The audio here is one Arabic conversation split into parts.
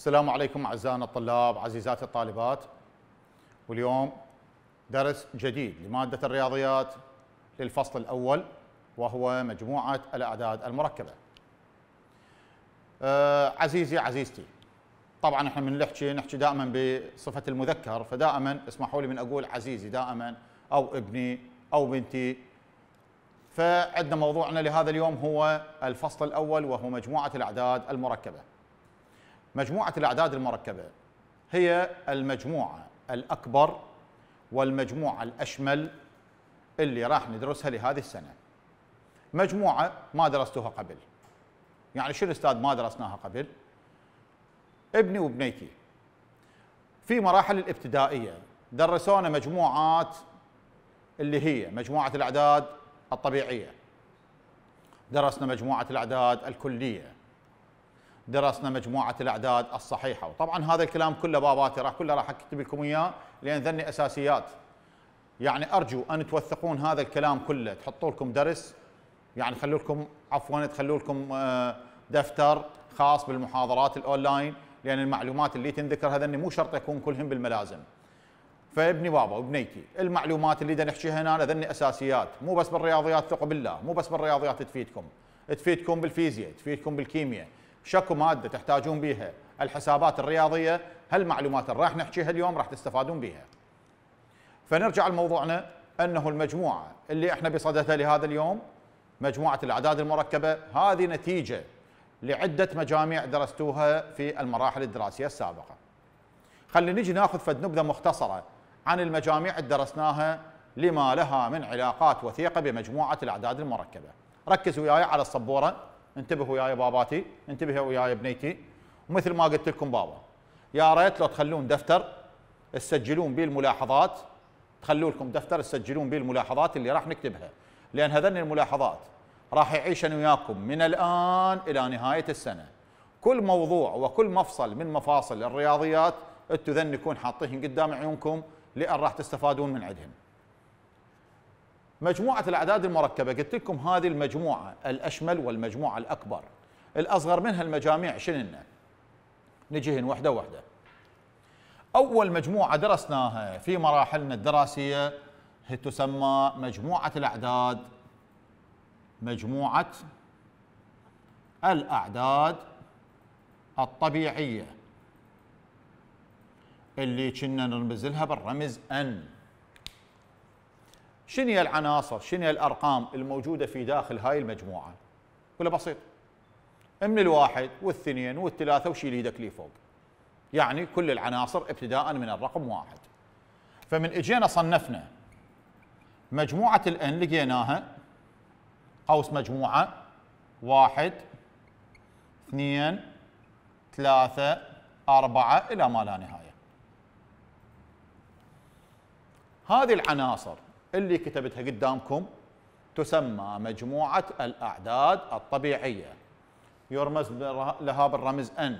السلام عليكم اعزائنا الطلاب عزيزاتي الطالبات واليوم درس جديد لماده الرياضيات للفصل الاول وهو مجموعه الاعداد المركبه. آه عزيزي عزيزتي طبعا احنا من نحكي نحكي دائما بصفه المذكر فدائما اسمحوا لي من اقول عزيزي دائما او ابني او بنتي فعندنا موضوعنا لهذا اليوم هو الفصل الاول وهو مجموعه الاعداد المركبه. مجموعة الأعداد المركبة هي المجموعة الأكبر والمجموعة الأشمل اللي راح ندرسها لهذه السنة مجموعة ما درستوها قبل يعني شو الأستاذ ما درسناها قبل ابني وبنيتي في مراحل الابتدائية درسونا مجموعات اللي هي مجموعة الأعداد الطبيعية درسنا مجموعة الأعداد الكلية درسنا مجموعه الاعداد الصحيحه وطبعا هذا الكلام كله باباتي راح كله راح اكتب لكم اياه لان ذني اساسيات يعني ارجو ان توثقون هذا الكلام كله تحطوا لكم درس يعني خلوا لكم عفوا تخلوا لكم آه، دفتر خاص بالمحاضرات الاونلاين لان المعلومات اللي تنذكر هذا مو شرط يكون كلهم بالملازم فابني بابا وبنيتي المعلومات اللي دا نحكيها هنا ذني اساسيات مو بس بالرياضيات ثقوا بالله مو بس بالرياضيات تفيدكم تفيدكم بالفيزياء تفيدكم بالكيمياء شكو ماده تحتاجون بيها الحسابات الرياضيه هالمعلومات اللي راح نحكيها اليوم راح تستفادون بيها فنرجع لموضوعنا انه المجموعه اللي احنا بصددها لهذا اليوم مجموعه الاعداد المركبه هذه نتيجه لعده مجاميع درستوها في المراحل الدراسيه السابقه خلينا نجي ناخذ فد نبذه مختصره عن المجاميع اللي درسناها لما لها من علاقات وثيقه بمجموعه الاعداد المركبه ركزوا وياي على السبوره انتبهوا وياي باباتي انتبهوا وياي بنيتي ومثل ما قلت لكم بابا يا ريت لو تخلون دفتر تسجلون به الملاحظات تخلوا لكم دفتر تسجلون به الملاحظات اللي راح نكتبها لان هذن الملاحظات راح يعيش انا وياكم من الان الى نهايه السنه كل موضوع وكل مفصل من مفاصل الرياضيات انتم ذن يكون حاطين قدام عيونكم لان راح تستفادون من عندهم مجموعة الأعداد المركبة قلت لكم هذه المجموعة الأشمل والمجموعة الأكبر الأصغر منها المجاميع شننا نجيهن وحدة وحدة أول مجموعة درسناها في مراحلنا الدراسية هي تسمى مجموعة الأعداد مجموعة الأعداد الطبيعية اللي كنا نرمز لها بالرمز N شنو هي العناصر شنو هي الارقام الموجوده في داخل هاي المجموعه ولا بسيط من الواحد والثنين والثلاثه وشيل ايدك لي فوق يعني كل العناصر ابتداء من الرقم واحد فمن اجينا صنفنا مجموعه الان لقيناها قوس مجموعه واحد اثنين ثلاثه اربعه الى ما لا نهايه هذه العناصر اللي كتبتها قدامكم تسمى مجموعة الأعداد الطبيعية يرمز لها بالرمز N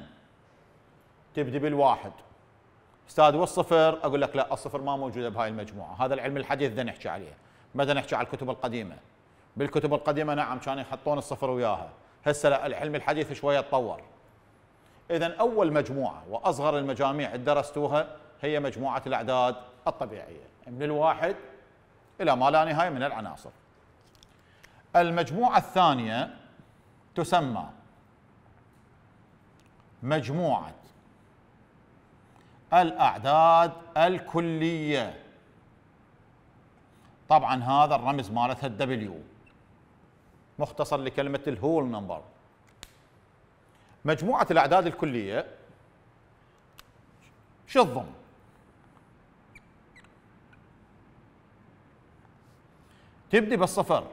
تبدي بالواحد استاذ والصفر اقول لك لا الصفر ما موجوده بهاي المجموعه هذا العلم الحديث ده نحكي عليه ما نحكي على الكتب القديمه بالكتب القديمه نعم كانوا يحطون الصفر وياها هسه لا العلم الحديث شويه تطور اذا اول مجموعه واصغر المجاميع اللي درستوها هي مجموعه الاعداد الطبيعيه من الواحد إلى ما لا نهاية من العناصر المجموعة الثانية تسمى مجموعة الأعداد الكلية طبعا هذا الرمز مالتها الدبليو مختصر لكلمة الهول نمبر مجموعة الأعداد الكلية شو الضمن؟ تبدي بالصفر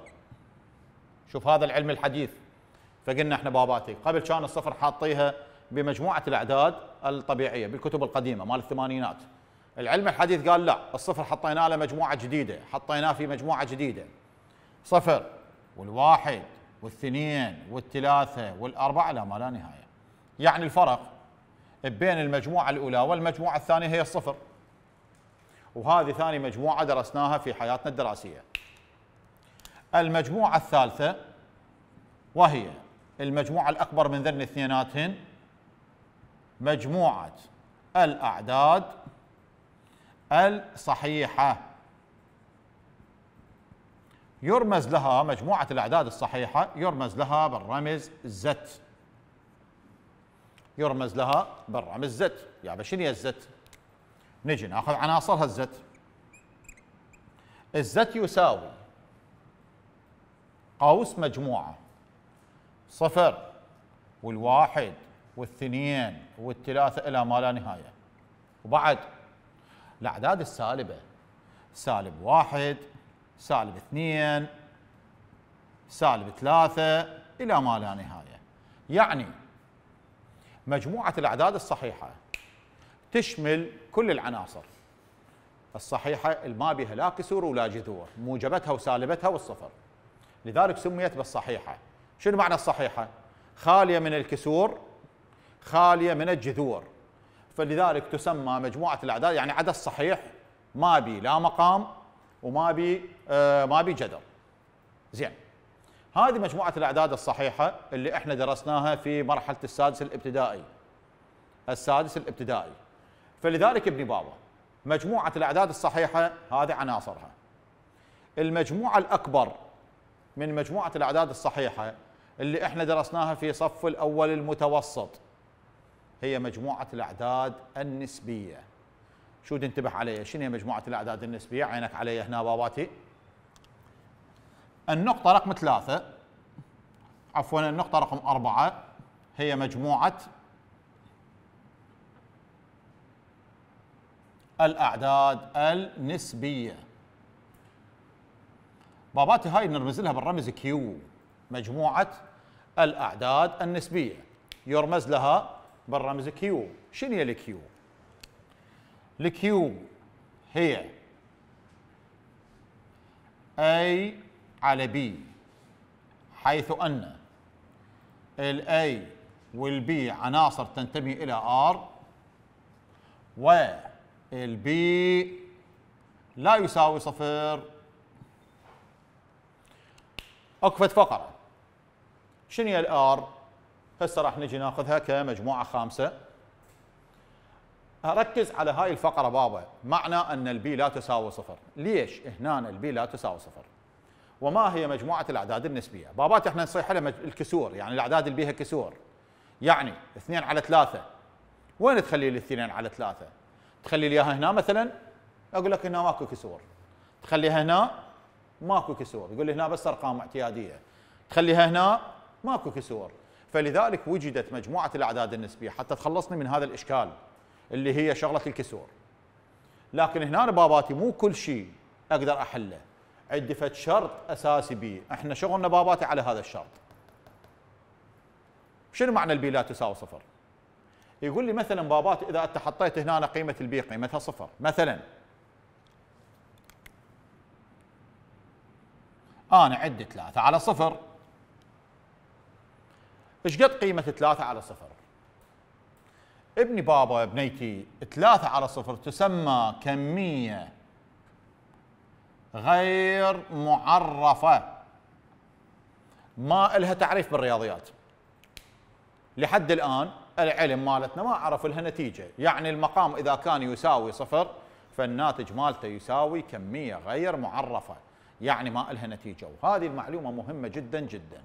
شوف هذا العلم الحديث فقلنا احنا باباتي قبل كان الصفر حاطيها بمجموعه الاعداد الطبيعيه بالكتب القديمه مال الثمانينات العلم الحديث قال لا الصفر حطيناه له مجموعه جديده حطيناه في مجموعه جديده صفر والواحد والثنين والثلاثه والاربعه لا ما لا نهايه يعني الفرق بين المجموعه الاولى والمجموعه الثانيه هي الصفر وهذه ثاني مجموعه درسناها في حياتنا الدراسيه المجموعة الثالثة وهي المجموعة الأكبر من ذن اثنيناتهن مجموعة الأعداد الصحيحة يرمز لها مجموعة الأعداد الصحيحة يرمز لها بالرمز زت يرمز لها بالرمز زت يا شنو هي الزت؟ نجي ناخذ عناصرها الزت الزت يساوي قوس مجموعة صفر والواحد والثنين والثلاثة إلى ما لا نهاية وبعد الأعداد السالبة سالب واحد سالب اثنين سالب ثلاثة إلى ما لا نهاية يعني مجموعة الأعداد الصحيحة تشمل كل العناصر الصحيحة ما بها لا كسور ولا جذور موجبتها وسالبتها والصفر لذلك سميت بالصحيحة شنو معنى الصحيحة؟ خالية من الكسور خالية من الجذور فلذلك تسمى مجموعة الأعداد يعني عدد صحيح ما بي لا مقام وما بي آه ما بي جذر زين هذه مجموعة الأعداد الصحيحة اللي احنا درسناها في مرحلة السادس الابتدائي السادس الابتدائي فلذلك ابن بابا مجموعة الأعداد الصحيحة هذه عناصرها المجموعة الأكبر من مجموعة الأعداد الصحيحة اللي احنا درسناها في صف الأول المتوسط هي مجموعة الأعداد النسبية شو تنتبه عليها شنو هي مجموعة الأعداد النسبية عينك عليها هنا باباتي النقطة رقم ثلاثة عفوا النقطة رقم أربعة هي مجموعة الأعداد النسبية باباتي هاي نرمز لها بالرمز كيو مجموعة الأعداد النسبية يرمز لها بالرمز كيو شنو هي الكيو؟ الكيو هي A على B حيث أن الـ A والبي عناصر تنتمي إلى R والبي لا يساوي صفر أكفت فقرة شنو هي الآر؟ هسه راح نجي ناخذها كمجموعة خامسة ركز على هاي الفقرة بابا معنى أن البي لا تساوي صفر ليش هنا البي لا تساوي صفر وما هي مجموعة الأعداد النسبية بابات احنا نصيح لها الكسور يعني الأعداد اللي بيها كسور يعني 2 على 3 وين تخلي لي 2 على 3 تخلي لي اياها هنا مثلا اقول لك هنا ماكو كسور تخليها هنا ماكو كسور يقول لي هنا بس ارقام اعتياديه تخليها هنا ماكو كسور فلذلك وجدت مجموعه الاعداد النسبيه حتى تخلصني من هذا الاشكال اللي هي شغله الكسور لكن هنا باباتي مو كل شيء اقدر احله عندي فد شرط اساسي بي احنا شغلنا باباتي على هذا الشرط شنو معنى البي لا تساوي صفر يقول لي مثلا بابات اذا انت حطيت هنا قيمه البي قيمتها صفر مثلا انا عد ثلاثة على صفر ايش قد قيمة ثلاثة على صفر؟ ابني بابا بنيتي ثلاثة على صفر تسمى كمية غير معرفة ما لها تعريف بالرياضيات لحد الآن العلم مالتنا ما عرف لها نتيجة يعني المقام إذا كان يساوي صفر فالناتج مالته يساوي كمية غير معرفة يعني ما لها نتيجه وهذه المعلومه مهمه جدا جدا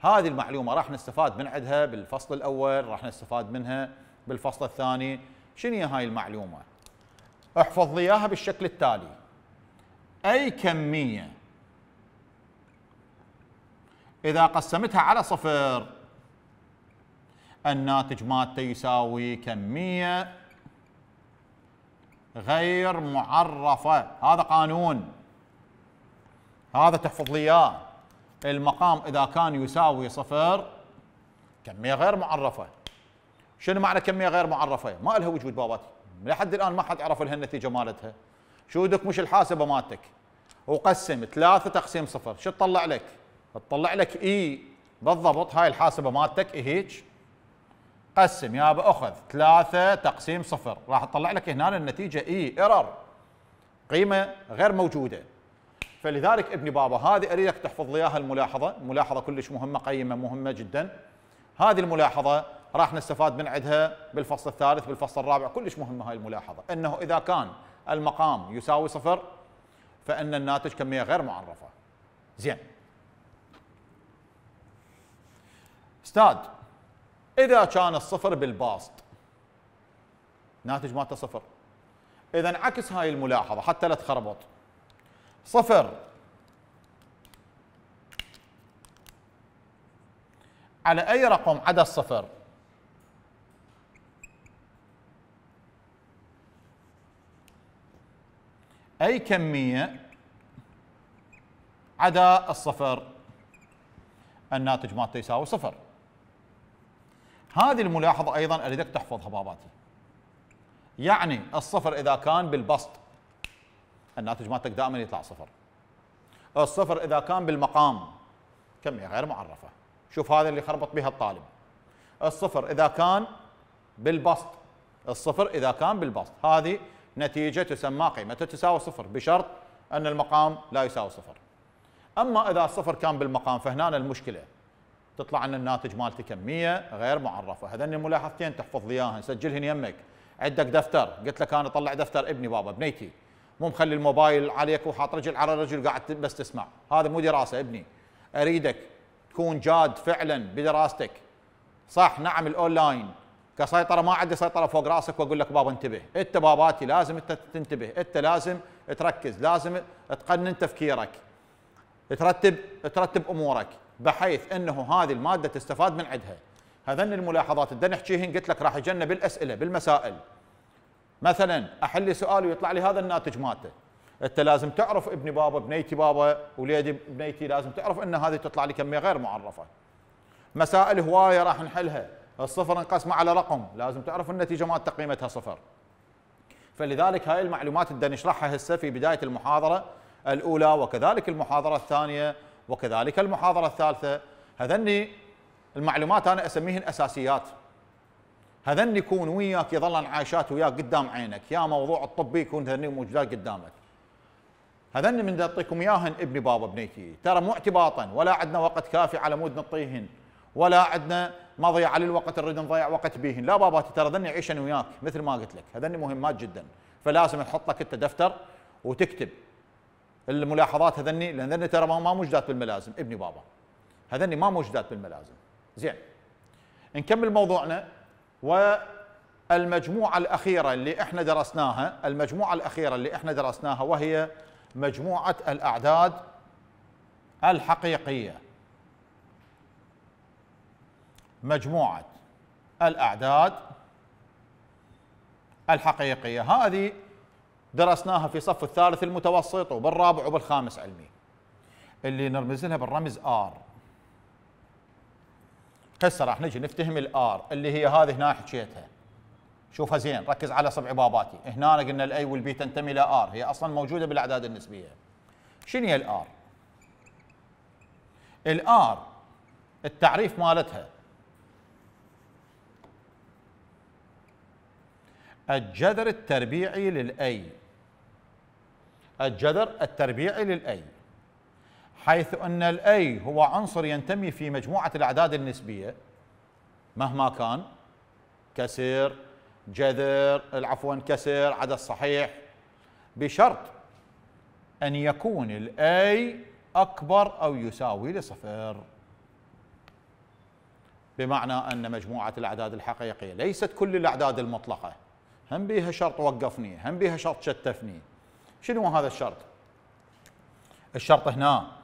هذه المعلومه راح نستفاد من عندها بالفصل الاول راح نستفاد منها بالفصل الثاني شنو هي هاي المعلومه احفظ لي اياها بالشكل التالي اي كميه اذا قسمتها على صفر الناتج مالته يساوي كميه غير معرفه هذا قانون هذا تحفظ لي اياه المقام اذا كان يساوي صفر كميه غير معرفه شنو معنى كميه غير معرفه؟ ما لها وجود باباتي لحد الان ما حد عرف لها النتيجه مالتها شو دك مش الحاسبه مالتك وقسم ثلاثة تقسيم صفر شو تطلع لك؟ تطلع لك اي e. بالضبط هاي الحاسبه مالتك اي هيج قسم يا اخذ ثلاثة تقسيم صفر راح تطلع لك هنا النتيجه اي e. ايرور قيمه غير موجوده فلذلك ابن بابا هذه اريدك تحفظ لي اياها الملاحظه ملاحظه كلش مهمه قيمه مهمه جدا هذه الملاحظه راح نستفاد من عندها بالفصل الثالث بالفصل الرابع كلش مهمه هاي الملاحظه انه اذا كان المقام يساوي صفر فان الناتج كميه غير معرفه زين استاذ اذا كان الصفر بالباسط ناتج مالته صفر اذا عكس هاي الملاحظه حتى لا تخربط صفر على أي رقم عدا الصفر أي كمية عدا الصفر الناتج مالته يساوي صفر هذه الملاحظة أيضا أريدك تحفظها باباتي يعني الصفر إذا كان بالبسط الناتج مالتك دائما يطلع صفر الصفر اذا كان بالمقام كميه غير معرفه شوف هذا اللي خربط بها الطالب الصفر اذا كان بالبسط الصفر اذا كان بالبسط هذه نتيجه تسمى قيمه تساوي صفر بشرط ان المقام لا يساوي صفر اما اذا الصفر كان بالمقام فهنا المشكله تطلع ان الناتج مالتي كميه غير معرفه هذني ملاحظتين تحفظ لي اياهن سجلهن يمك عندك دفتر قلت لك انا اطلع دفتر ابني بابا بنيتي مو مخلي الموبايل عليك وحاط رجل على رجل قاعد بس تسمع هذا مو دراسه ابني اريدك تكون جاد فعلا بدراستك صح نعم الاونلاين كسيطره ما عندي سيطره فوق راسك واقول لك بابا انتبه انت باباتي لازم انت تنتبه انت لازم تركز لازم تقنن تفكيرك ترتب ترتب امورك بحيث انه هذه الماده تستفاد من عندها هذن الملاحظات اللي نحكيهن قلت لك راح يجنب الأسئلة بالمسائل مثلا احل سؤال ويطلع لي هذا الناتج مالته انت لازم تعرف ابن بابا بنيتي بابا وليدي بنيتي لازم تعرف ان هذه تطلع لي كميه غير معرفه مسائل هوايه راح نحلها الصفر انقسم على رقم لازم تعرف النتيجه مالته قيمتها صفر فلذلك هاي المعلومات بدنا نشرحها هسه في بدايه المحاضره الاولى وكذلك المحاضره الثانيه وكذلك المحاضره الثالثه هذني المعلومات انا اسميهن اساسيات هذن يكون وياك يظلن عايشات وياك قدام عينك يا موضوع الطبي يكون هذن موجودات قدامك هذن من نعطيكم اياهن ابني بابا بنيتي ترى مو اعتباطا ولا عندنا وقت كافي على مود نطيهن ولا عندنا مضيع للوقت نريد نضيع وقت بيهن لا باباتي ترى ذني عيشن وياك مثل ما قلت لك هذني مهمات جدا فلازم تحط لك انت دفتر وتكتب الملاحظات هذني لان ذني ترى ما موجودات بالملازم ابني بابا هذني ما موجودات بالملازم زين نكمل موضوعنا والمجموعة الأخيرة اللي احنا درسناها المجموعة الأخيرة اللي احنا درسناها وهي مجموعة الأعداد الحقيقية مجموعة الأعداد الحقيقية هذه درسناها في صف الثالث المتوسط وبالرابع وبالخامس علمي اللي نرمز لها بالرمز R هسه راح نجي نفتهم الار اللي هي هذه هنا حكيتها شوفها زين ركز على صبع باباتي هنا قلنا الاي والبي تنتمي الى ار هي اصلا موجوده بالاعداد النسبيه شنو هي الار الار التعريف مالتها الجذر التربيعي للاي الجذر التربيعي للاي حيث أن الأي هو عنصر ينتمي في مجموعة الأعداد النسبية مهما كان كسر جذر عفوا كسر عدد صحيح بشرط أن يكون الأي أكبر أو يساوي لصفر بمعنى أن مجموعة الأعداد الحقيقية ليست كل الأعداد المطلقة هم بيها شرط وقفني هم بيها شرط شتفني شنو هذا الشرط الشرط هنا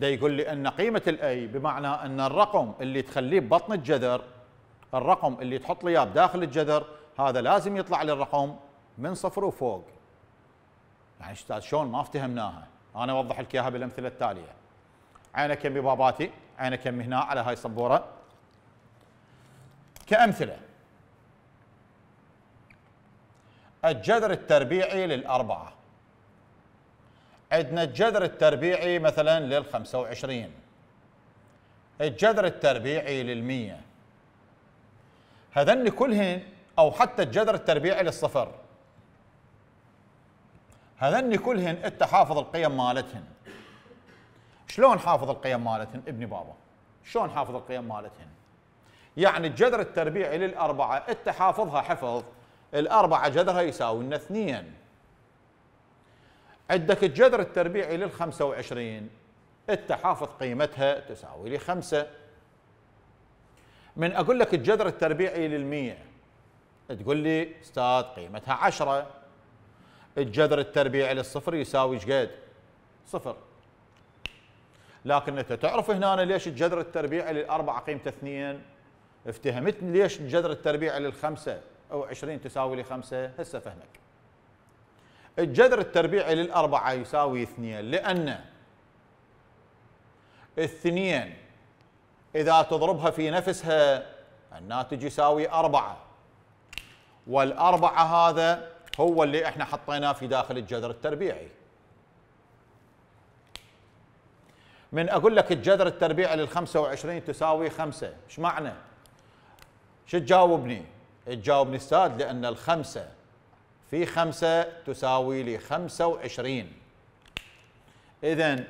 ده يقول لي ان قيمه الاي بمعنى ان الرقم اللي تخليه ببطن الجذر الرقم اللي تحط لي اياه بداخل الجذر هذا لازم يطلع لي الرقم من صفر وفوق يعني استاذ شلون ما افتهمناها انا اوضح لك اياها بالامثله التاليه عينه كم باباتي عينه كم هنا على هاي السبوره كامثله الجذر التربيعي للاربعه عندنا الجذر التربيعي مثلا لل 25 الجذر التربيعي لل 100 هذن كلهن او حتى الجذر التربيعي للصفر هذن كلهن انت حافظ القيم مالتهن شلون حافظ القيم مالتهن ابني بابا شلون حافظ القيم مالتهن يعني الجذر التربيعي للأربعة أنت حافظها حفظ الأربعة جذرها يساوي لنا اثنين عندك الجذر التربيعي لل 25 انت حافظ قيمتها تساوي لي 5 من اقول لك الجذر التربيعي لل 100 تقول لي استاذ قيمتها 10 الجذر التربيعي للصفر يساوي ايش قد؟ صفر لكن انت تعرف هنا ليش الجذر التربيعي للاربعه قيمته اثنين؟ افتهمت ليش الجذر التربيعي للخمسه او 20 تساوي لي 5 هسه فهمك الجذر التربيعي للأربعة يساوي اثنين لأن اثنين إذا تضربها في نفسها الناتج يساوي أربعة والأربعة هذا هو اللي احنا حطيناه في داخل الجذر التربيعي من أقول لك الجذر التربيعي لل 25 تساوي خمسة ايش معنى؟ شو تجاوبني؟ تجاوبني استاذ لأن الخمسة في خمسة تساوي لي خمسة وعشرين إذا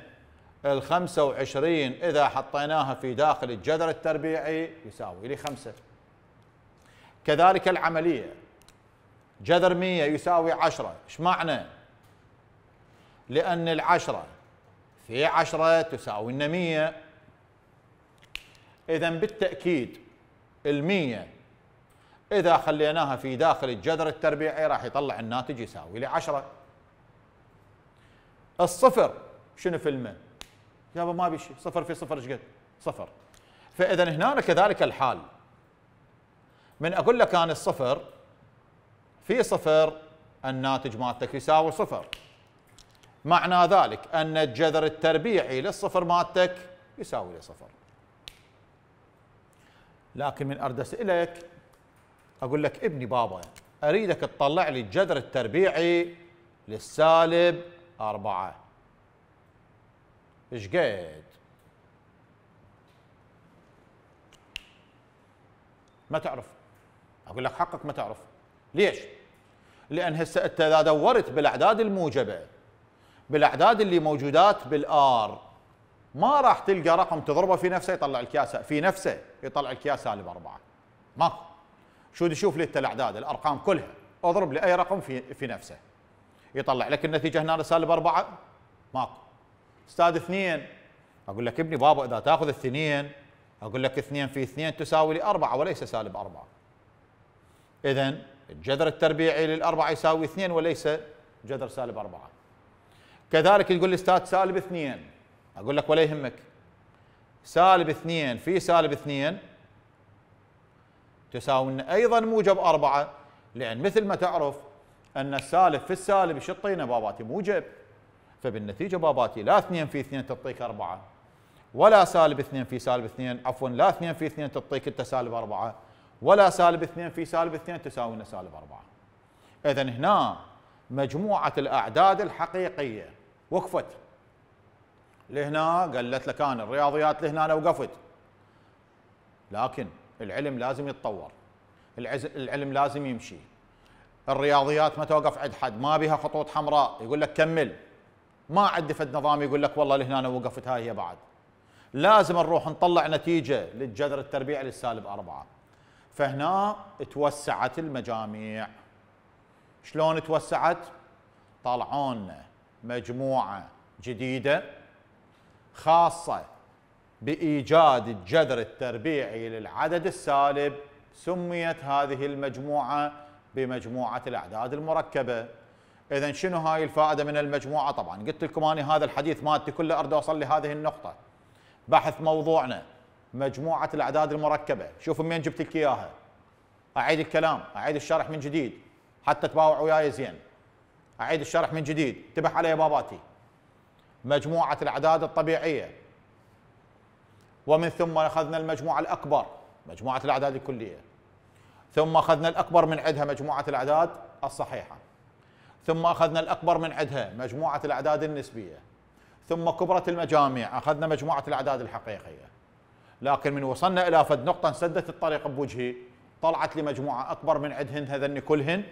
الخمسة وعشرين إذا حطيناها في داخل الجذر التربيعي يساوي لي خمسة كذلك العملية جذر مية يساوي عشرة إيش معنى؟ لأن العشرة في عشرة تساوي لنا مية إذا بالتأكيد المية إذا خليناها في داخل الجذر التربيعي راح يطلع الناتج يساوي لي 10 الصفر شنو في الماء؟ يابا ما شيء صفر في صفر ايش قد؟ صفر فإذا هنا كذلك الحال من أقول لك أنا الصفر في صفر الناتج مالتك يساوي صفر معنى ذلك أن الجذر التربيعي للصفر مالتك يساوي لي صفر لكن من أرد أسألك اقول لك ابني بابا اريدك تطلع لي الجذر التربيعي للسالب أربعة ايش قد ما تعرف اقول لك حقك ما تعرف ليش لان هسه انت اذا دورت بالاعداد الموجبه بالاعداد اللي موجودات بالار ما راح تلقى رقم تضربه في نفسه يطلع لك اياه في نفسه يطلع لك اياه سالب اربعه ماكو شو تشوف لي الاعداد الارقام كلها اضرب لي اي رقم في في نفسه يطلع لك النتيجه هنا سالب اربعه ماكو استاذ اثنين اقول لك ابني بابا اذا تاخذ اثنين اقول لك اثنين في اثنين تساوي لي اربعه وليس سالب اربعه اذا الجذر التربيعي للاربعه يساوي اثنين وليس جذر سالب اربعه كذلك تقول لي استاذ سالب اثنين اقول لك ولا يهمك سالب اثنين في سالب اثنين تساوي ايضا موجب أربعة لأن مثل ما تعرف أن السالب في السالب شطينا باباتي موجب فبالنتيجة باباتي لا 2 في 2 تعطيك أربعة ولا سالب 2 في سالب 2 عفوا لا 2 في 2 تعطيك أنت سالب أربعة ولا سالب 2 في سالب 2 تساوي لنا سالب أربعة إذا هنا مجموعة الأعداد الحقيقية وقفت لهنا قالت لك أنا الرياضيات لهنا أنا وقفت لكن العلم لازم يتطور العلم لازم يمشي الرياضيات ما توقف عند حد ما بها خطوط حمراء يقول لك كمل ما عد فد نظام يقول لك والله لهنا أنا وقفت هاي هي بعد لازم نروح نطلع نتيجة للجذر التربيعي للسالب أربعة فهنا توسعت المجاميع شلون توسعت طالعون مجموعة جديدة خاصة بإيجاد الجذر التربيعي للعدد السالب سميت هذه المجموعة بمجموعة الأعداد المركبة إذا شنو هاي الفائدة من المجموعة طبعا قلت لكم أنا هذا الحديث مالتي كله أريد أوصل لهذه النقطة بحث موضوعنا مجموعة الأعداد المركبة شوفوا من جبت لك إياها أعيد الكلام أعيد الشرح من جديد حتى تباوع وياي زين أعيد الشرح من جديد انتبه علي يا باباتي مجموعة الأعداد الطبيعية ومن ثم اخذنا المجموعه الاكبر مجموعه الاعداد الكليه ثم اخذنا الاكبر من عندها مجموعه الاعداد الصحيحه ثم اخذنا الاكبر من عندها مجموعه الاعداد النسبيه ثم كبرت المجاميع اخذنا مجموعه الاعداد الحقيقيه لكن من وصلنا الى فد نقطه انسدت الطريق بوجهي طلعت لي مجموعه اكبر من عندهن هذن كلهن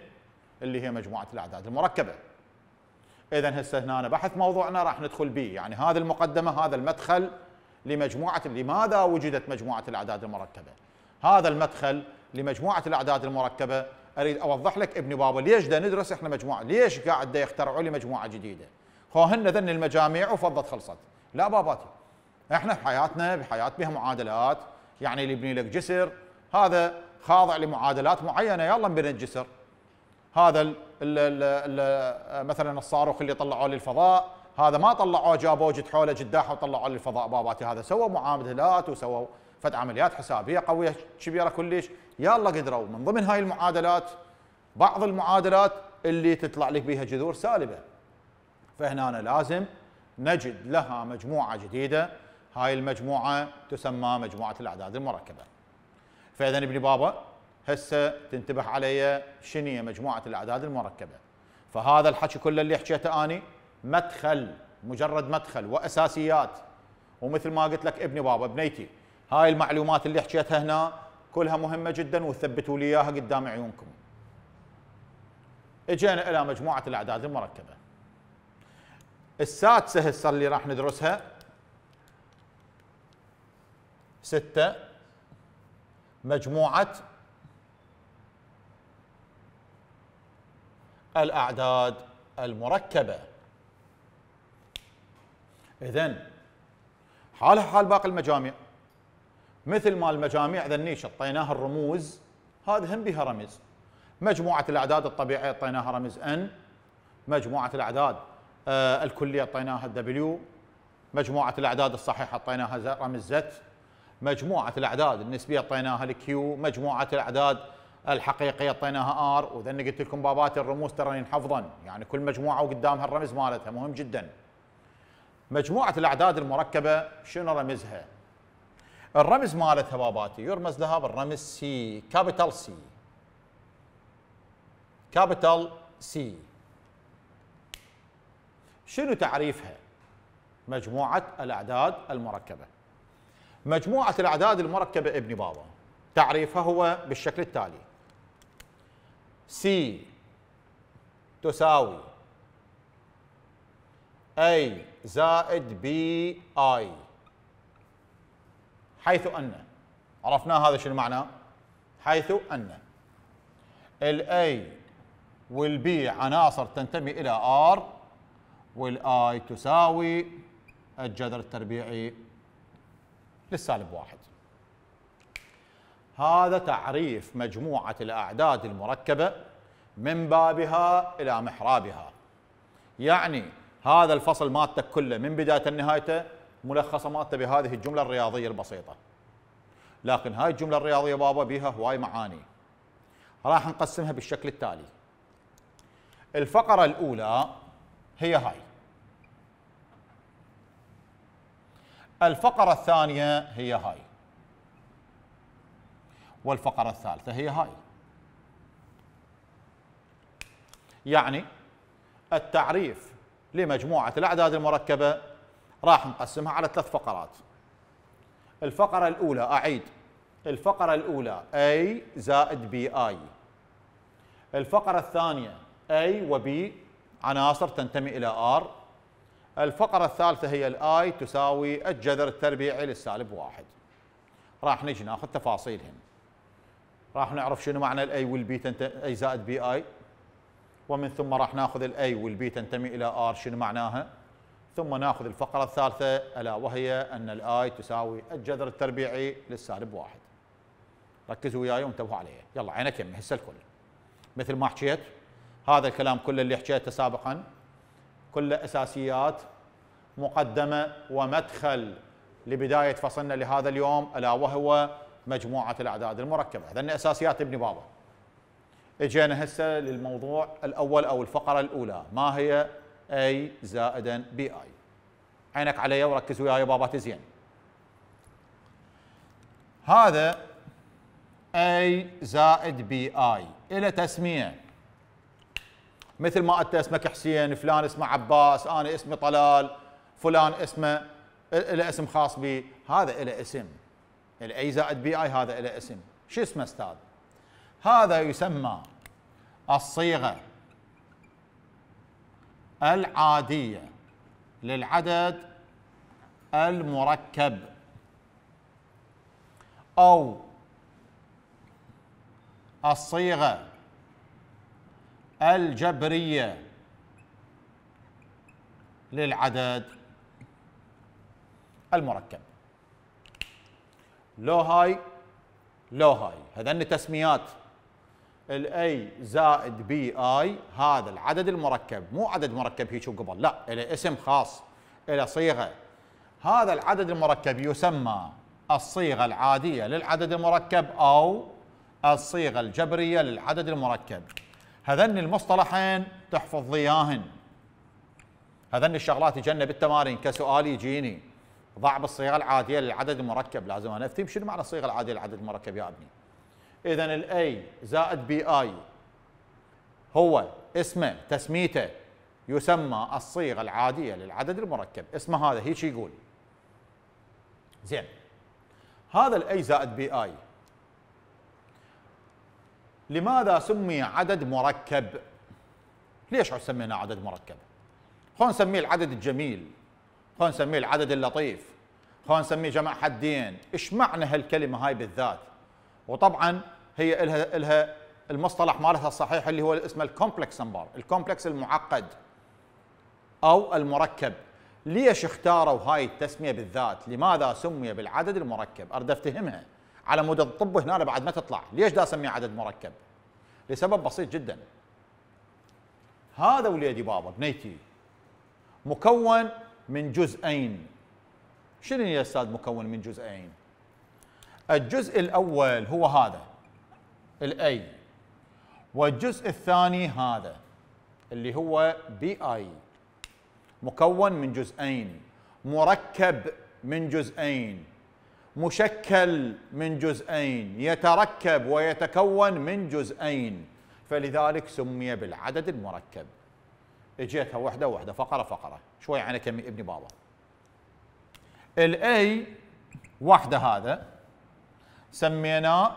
اللي هي مجموعه الاعداد المركبه اذا هسه هنا بحث موضوعنا راح ندخل به يعني هذه المقدمه هذا المدخل لمجموعة لماذا وجدت مجموعة الأعداد المركبة هذا المدخل لمجموعة الأعداد المركبة أريد أوضح لك ابن بابا ليش دا ندرس إحنا مجموعة ليش قاعد يخترعوا لي مجموعة جديدة خوهن ذن المجاميع وفضت خلصت لا باباتي احنا حياتنا بحياة بها معادلات يعني اللي يبني لك جسر هذا خاضع لمعادلات معينه يلا نبني الجسر هذا الـ الـ الـ الـ مثلا الصاروخ اللي طلعوه للفضاء هذا ما طلعوه جابوه جد حوله جداحه وطلعوه للفضاء باباتي هذا سووا معادلات وسووا فد عمليات حسابيه قويه كبيره كلش يلا قدروا من ضمن هاي المعادلات بعض المعادلات اللي تطلع لك بها جذور سالبه فهنا لازم نجد لها مجموعه جديده هاي المجموعه تسمى مجموعه الاعداد المركبه فاذا ابن بابا هسه تنتبه علي شنو مجموعه الاعداد المركبه فهذا الحكي كله اللي حكيته اني مدخل مجرد مدخل واساسيات ومثل ما قلت لك ابني بابا بنيتي هاي المعلومات اللي حكيتها هنا كلها مهمه جدا وثبتوا لي اياها قدام عيونكم. اجينا الى مجموعه الاعداد المركبه. السادسه هسه اللي راح ندرسها ستة مجموعة الأعداد المركبة اذا حالها حال باقي المجاميع مثل ما المجاميع ذني شطيناها الرموز هذه هم بها رمز مجموعة الأعداد الطبيعية أعطيناها رمز N مجموعة الأعداد آه، الكلية أعطيناها W مجموعة الأعداد الصحيحة أعطيناها رمز Z مجموعة الأعداد النسبية أعطيناها الكيو مجموعة الأعداد الحقيقية أعطيناها آر وذن قلت لكم بابات الرموز ترى ينحفظن يعني كل مجموعة وقدامها الرمز مالتها مهم جداً مجموعة الأعداد المركبة شنو رمزها؟ الرمز مالتها باباتي يرمز لها بالرمز سي كابيتال سي كابيتال سي شنو تعريفها؟ مجموعة الأعداد المركبة مجموعة الأعداد المركبة ابن بابا تعريفها هو بالشكل التالي سي تساوي A زائد بي آي حيث أن عرفنا هذا شنو معناه حيث أن الأي والبي عناصر تنتمي إلى آر والآي تساوي الجذر التربيعي للسالب واحد هذا تعريف مجموعة الأعداد المركبة من بابها إلى محرابها يعني هذا الفصل مالتك كله من بداية لنهايته ملخصة مالته بهذه الجملة الرياضية البسيطة لكن هاي الجملة الرياضية بابا بيها هواي معاني راح نقسمها بالشكل التالي الفقرة الأولى هي هاي الفقرة الثانية هي هاي والفقرة الثالثة هي هاي يعني التعريف لمجموعة الأعداد المركبة راح نقسمها على ثلاث فقرات الفقرة الأولى أعيد الفقرة الأولى A زائد BI الفقرة الثانية A و B عناصر تنتمي إلى R الفقرة الثالثة هي الآي تساوي الجذر التربيعي للسالب واحد راح نجي ناخذ تفاصيلهم راح نعرف شنو معنى الاي والبي اي زائد بي اي ومن ثم راح ناخذ الاي والبي تنتمي الى ار شنو معناها ثم ناخذ الفقره الثالثه الا وهي ان الاي تساوي الجذر التربيعي للسالب واحد ركزوا وياي وانتبهوا عليه يلا عينك يمي هسه الكل مثل ما حكيت هذا الكلام كله اللي حكيته سابقا كله اساسيات مقدمه ومدخل لبدايه فصلنا لهذا اليوم الا وهو مجموعه الاعداد المركبه هذني اساسيات ابن بابا اجينا هسه للموضوع الاول او الفقره الاولى ما هي اي زائدا بي اي عينك علي وركز وياي بابا تزين هذا اي زائد بي اي الى تسميه مثل ما انت اسمك حسين فلان اسمه عباس انا اسمي طلال فلان اسمه له اسم خاص بي هذا له اسم الاي زائد بي اي هذا له اسم شو اسمه استاذ هذا يسمى الصيغة العادية للعدد المركب أو الصيغة الجبرية للعدد المركب لو هاي لو هاي هذن تسميات الاي زائد بي اي هذا العدد المركب مو عدد مركب هيك وقبل لا له اسم خاص له صيغه هذا العدد المركب يسمى الصيغه العاديه للعدد المركب او الصيغه الجبريه للعدد المركب هذن المصطلحين تحفظ ضياهن هذن الشغلات يجنب التمارين كسؤال يجيني ضع بالصيغه العاديه للعدد المركب لازم انا افتي شنو معنى الصيغه العاديه للعدد المركب يا ابني اذا الاي زائد بي اي هو اسمه تسميته يسمى الصيغه العاديه للعدد المركب اسمه هذا هيك يقول زين هذا الاي زائد بي اي لماذا سمي عدد مركب ليش سميناه عدد مركب خلينا نسميه العدد الجميل خلينا نسميه العدد اللطيف خلينا نسميه جمع حدين ايش معنى هالكلمه هاي بالذات وطبعا هي إلها, إلها المصطلح مالها الصحيح اللي هو اسمه الكومبلكس امبار الكومبلكس المعقد او المركب ليش اختاروا هاي التسميه بالذات لماذا سمي بالعدد المركب اريد افتهمها على مود الطب هنا بعد ما تطلع ليش دا سمي عدد مركب لسبب بسيط جدا هذا وليدي بابا بنيتي مكون من جزئين شنو يا استاذ مكون من جزئين الجزء الأول هو هذا الأي والجزء الثاني هذا اللي هو بي اي مكون من جزئين مركب من جزئين مشكل من جزئين يتركب ويتكون من جزئين فلذلك سمي بالعدد المركب اجيتها وحده وحده فقره فقره شوي عن كمي ابن بابا الاي وحده هذا سميناه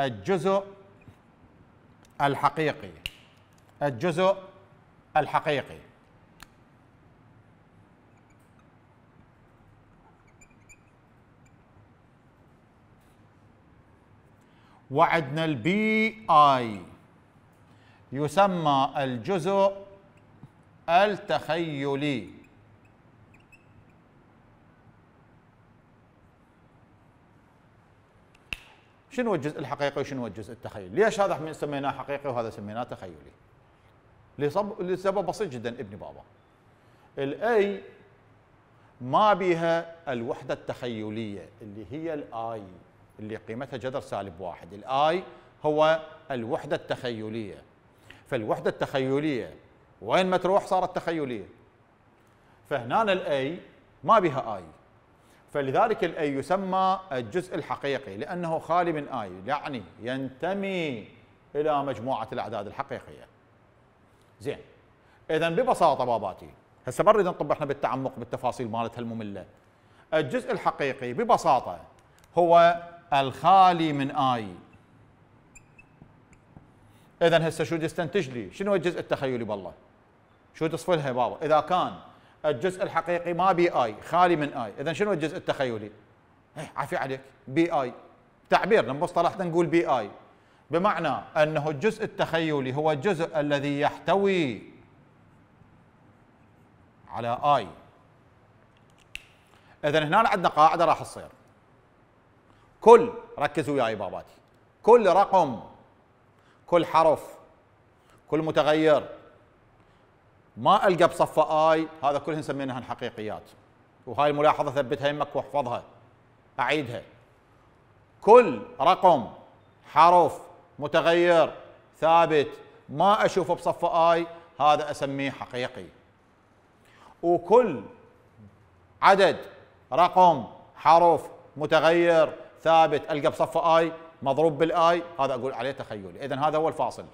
الجزء الحقيقي الجزء الحقيقي وعدنا البي اي يسمى الجزء التخيلي شنو الجزء الحقيقي وشنو الجزء التخيلي ليش هذا سميناه حقيقي وهذا سميناه تخيلي لسبب بسيط جدا ابن بابا الاي ما بها الوحدة التخيلية اللي هي الاي اللي قيمتها جذر سالب واحد الاي هو الوحدة التخيلية فالوحدة التخيلية وين ما تروح صارت تخيلية فهنا الاي ما بها اي فلذلك الأي يسمى الجزء الحقيقي لأنه خالي من آي يعني ينتمي إلى مجموعة الأعداد الحقيقية زين إذا ببساطة باباتي هسه ما نريد نطب احنا بالتعمق بالتفاصيل مالتها المملة الجزء الحقيقي ببساطة هو الخالي من آي إذا هسه شو تستنتج لي شنو الجزء التخيلي بالله شو تصفلها يا بابا إذا كان الجزء الحقيقي ما بي اي خالي من اي اذا شنو الجزء التخيلي عافية عليك بي اي تعبير مصطلحنا نقول بي اي بمعنى انه الجزء التخيلي هو الجزء الذي يحتوي على اي اذا هنا عندنا قاعده راح تصير كل ركزوا وياي باباتي كل رقم كل حرف كل متغير ما القى بصفه اي هذا كلهن سميناهن حقيقيات وهاي الملاحظه ثبتها يمك واحفظها اعيدها كل رقم حرف متغير ثابت ما اشوفه بصفه اي هذا اسميه حقيقي وكل عدد رقم حرف متغير ثابت القى بصفه اي مضروب بالاي هذا اقول عليه تخيلي اذا هذا هو الفاصل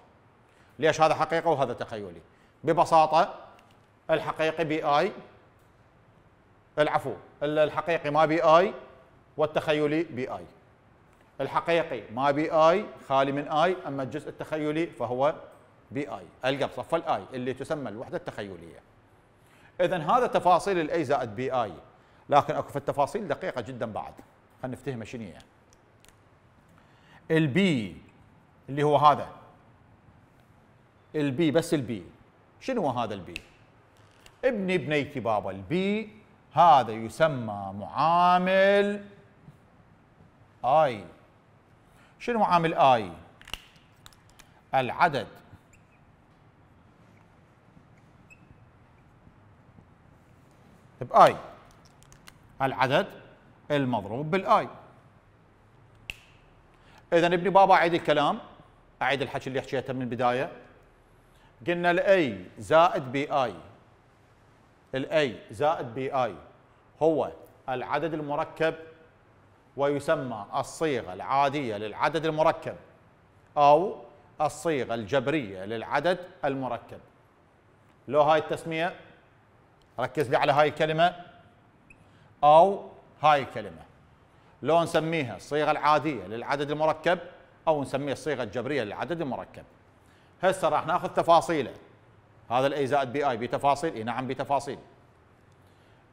ليش هذا حقيقه وهذا تخيلي ببساطه الحقيقي بي اي العفو الحقيقي ما بي اي والتخيلي بي اي الحقيقي ما بي اي خالي من اي اما الجزء التخيلي فهو بي اي القى بصف الاي اللي تسمى الوحده التخيليه اذا هذا تفاصيل الاي زائد بي اي لكن اكو في التفاصيل دقيقه جدا بعد خلينا نفتهمها شنو هي البي اللي هو هذا البي بس البي شنو هذا البي ابني بنيتي بابا البي هذا يسمى معامل اي شنو معامل اي العدد باي طيب العدد المضروب بالاي اذا ابني بابا اعيد الكلام اعيد الحكي اللي حكيته من البدايه قلنا الاي زائد بي اي الاي زائد بي اي هو العدد المركب ويسمى الصيغه العاديه للعدد المركب او الصيغه الجبريه للعدد المركب لو هاي التسميه ركز لي على هاي الكلمه او هاي الكلمه لو نسميها الصيغه العاديه للعدد المركب او نسميها الصيغه الجبريه للعدد المركب هسه راح ناخذ تفاصيله هذا الاي زائد بي اي بتفاصيل اي نعم بتفاصيل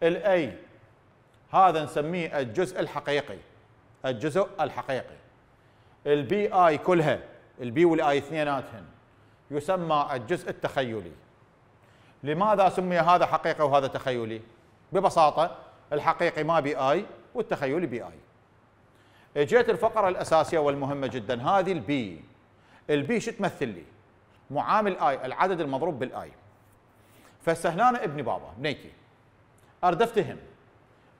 الاي هذا نسميه الجزء الحقيقي الجزء الحقيقي البي اي كلها البي والاي اثنيناتهن يسمى الجزء التخيلي لماذا سمي هذا حقيقي وهذا تخيلي ببساطه الحقيقي ما بي اي والتخيلي بي اي اجيت الفقره الاساسيه والمهمه جدا هذه البي البي شو تمثل لي معامل اي العدد المضروب بالاي فسهلان ابن بابا بنيكي ارد افتهم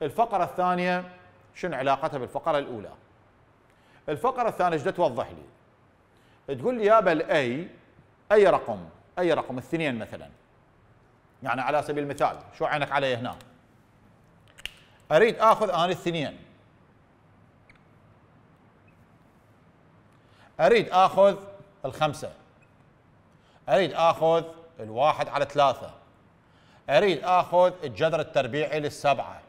الفقره الثانيه شنو علاقتها بالفقره الاولى الفقره الثانيه ايش توضح لي تقول لي يا بل اي رقم اي رقم اثنين مثلا يعني على سبيل المثال شو عينك علي هنا اريد اخذ انا الاثنين اريد اخذ الخمسه اريد اخذ الواحد على ثلاثة اريد اخذ الجذر التربيعي للسبعة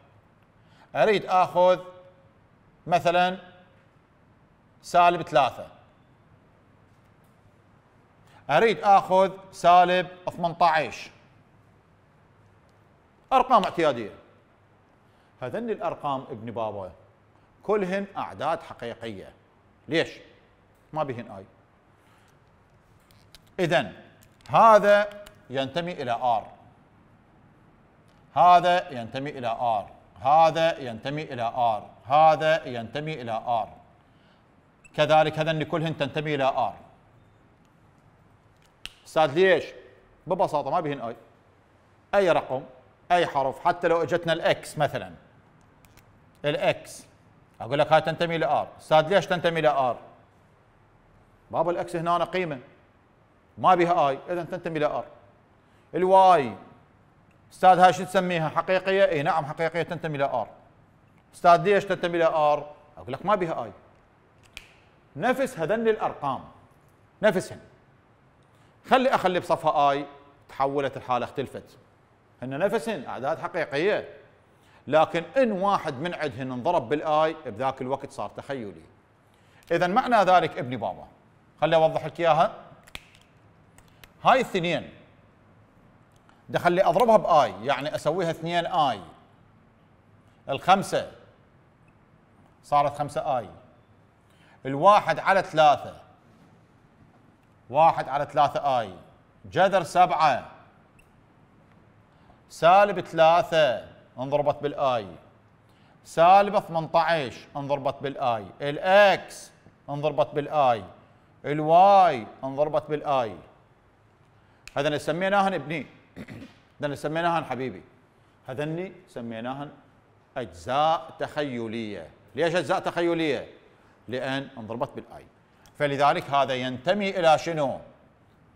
اريد اخذ مثلا سالب ثلاثة اريد اخذ سالب 18 ارقام اعتياديه هذن الارقام ابن بابا كلهن اعداد حقيقيه ليش ما بهن اي اذا هذا ينتمي إلى ار هذا ينتمي إلى ار هذا ينتمي إلى ار هذا ينتمي إلى ار كذلك هذن كلهن تنتمي إلى ار أستاذ ليش؟ ببساطة ما بهن أي أي رقم أي حرف حتى لو اجتنا الإكس مثلا الإكس أقول لك هاي تنتمي إلى ار أستاذ ليش تنتمي إلى ار باب الإكس هنا قيمة ما بها اي اذا تنتمي الى ار الواي استاذ هاي شو تسميها حقيقيه اي نعم حقيقيه تنتمي الى ار استاذ ليش تنتمي الى ار اقول لك ما بها اي نفس هذن الارقام نفسهن خلي اخلي بصفها اي تحولت الحاله اختلفت هن نفسهن اعداد حقيقيه لكن ان واحد من عندهن انضرب بالاي بذاك الوقت صار تخيلي اذا معنى ذلك ابني بابا خلي اوضح لك اياها هاي الثنين دخل لي اضربها باي يعني اسويها اثنين اي الخمسه صارت خمسه اي الواحد على ثلاثه واحد على ثلاثه اي جذر سبعه سالب ثلاثه انضربت بالاي سالب 18 انضربت بالاي الاكس انضربت بالاي الواي انضربت بالاي هذا سميناهن ابني هذا سميناهن حبيبي هذني سميناهن اجزاء تخيليه ليش اجزاء تخيليه لان انضربت بالاي فلذلك هذا ينتمي الى شنو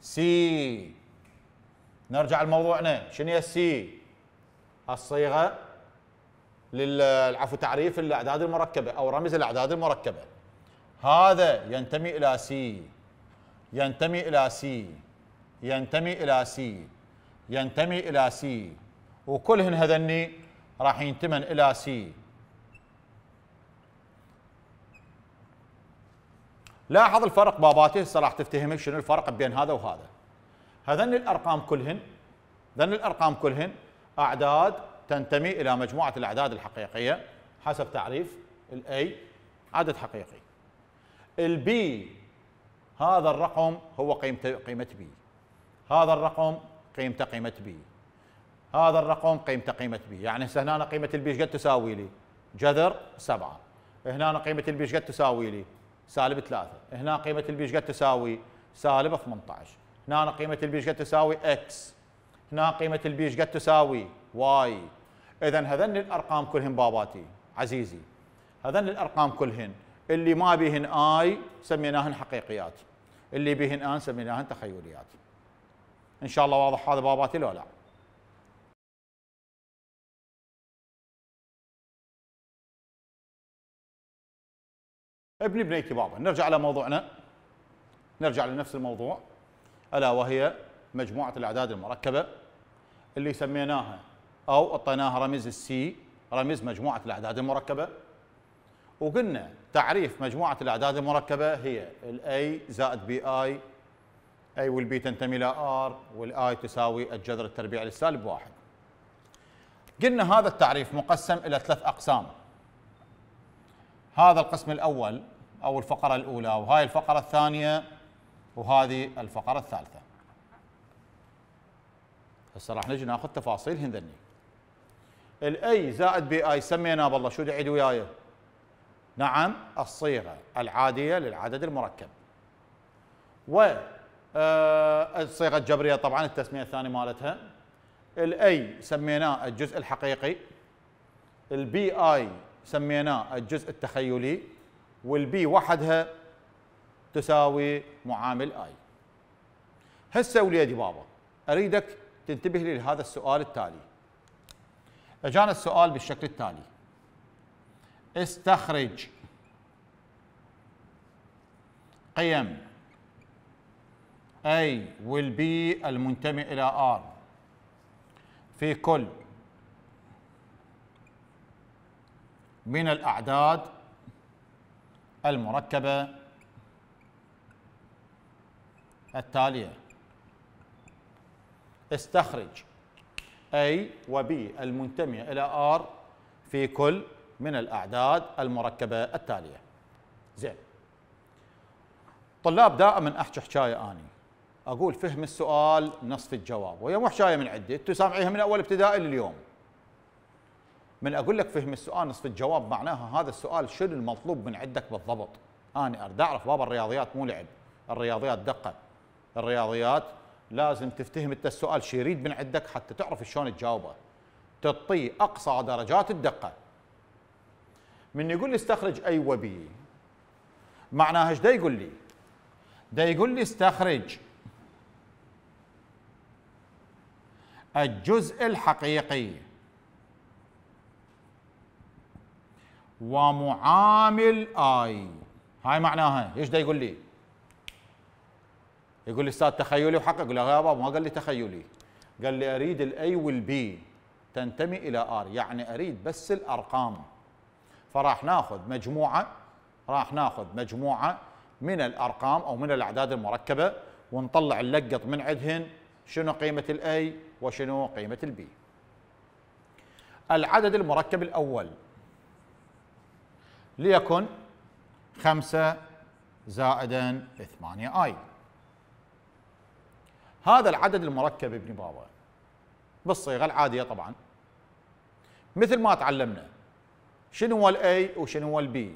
سي نرجع لموضوعنا شنو هي السي الصيغه للعفو تعريف الاعداد المركبه او رمز الاعداد المركبه هذا ينتمي الى سي ينتمي الى سي ينتمي الى سي ينتمي الى سي وكلهن هذني راح ينتمن الى سي لاحظ الفرق باباتي هسه راح تفتهمك شنو الفرق بين هذا وهذا هذن الارقام كلهن ذن الارقام كلهن اعداد تنتمي الى مجموعه الاعداد الحقيقيه حسب تعريف الاي عدد حقيقي البي هذا الرقم هو قيمته قيمه بي هذا الرقم قيمته قيمه بي هذا الرقم قيمته قيمه بي يعني هسه هنا قيمه البي قد تساوي لي جذر 7 هنا قيمه البي قد تساوي لي سالب 3 هنا قيمه البي قد تساوي سالب 18 هنا قيمه البي قد تساوي اكس هنا قيمه البي قد تساوي واي اذا هذن الارقام كلهن باباتي عزيزي هذن الارقام كلهن اللي ما بهن اي سميناهن حقيقيات اللي بهن ان سميناهن تخيليات ان شاء الله واضح هذا باباتي لو لا ابني بنيتي بابا نرجع الى موضوعنا نرجع لنفس الموضوع الا وهي مجموعه الاعداد المركبه اللي سميناها او اعطيناها رمز السي رمز مجموعه الاعداد المركبه وقلنا تعريف مجموعه الاعداد المركبه هي الاي زائد بي اي اي والبي تنتمي الى ار والاي تساوي الجذر التربيعي للسالب واحد. قلنا هذا التعريف مقسم الى ثلاث اقسام. هذا القسم الاول او الفقره الاولى وهاي الفقره الثانيه وهذه الفقره الثالثه. هسه راح نجي ناخذ تفاصيل هندني. الاي زائد بي اي سميناه بالله شو تعيد وياي؟ نعم الصيغه العاديه للعدد المركب. و آه، الصيغه الجبريه طبعا التسميه الثانيه مالتها الاي سميناه الجزء الحقيقي البي اي سميناه الجزء التخيلي والبي وحدها تساوي معامل اي هسه وليدي بابا اريدك تنتبه لي لهذا السؤال التالي اجانا السؤال بالشكل التالي استخرج قيم A will be المنتمي إلى R في كل من الأعداد المركبة التالية استخرج A و B المنتمية إلى R في كل من الأعداد المركبة التالية زين طلاب دائما أحكي حكاية أني اقول فهم السؤال نصف الجواب وهي مو حكايه من عندي انتم سامعيها من اول ابتدائي لليوم من اقول لك فهم السؤال نصف الجواب معناها هذا السؤال شنو المطلوب من عندك بالضبط انا اريد اعرف باب الرياضيات مو لعب الرياضيات دقه الرياضيات لازم تفتهم انت السؤال شو يريد من عندك حتى تعرف شلون تجاوبه تعطيه اقصى درجات الدقه من يقول لي استخرج اي وبي معناها ايش دا يقول لي دا يقول لي استخرج الجزء الحقيقي ومعامل اي هاي معناها ايش دا يقول لي يقول لي استاذ تخيلي وحقق اقول له يا بابا ما قال لي تخيلي قال لي اريد الاي والبي تنتمي الى ار يعني اريد بس الارقام فراح ناخذ مجموعه راح ناخذ مجموعه من الارقام او من الاعداد المركبه ونطلع اللقط من عندهن شنو قيمه الاي وشنو قيمة البي العدد المركب الأول ليكن خمسة زائدا ثمانية آي هذا العدد المركب ابن بابا بالصيغة العادية طبعا مثل ما تعلمنا شنو هو الاي وشنو هو البي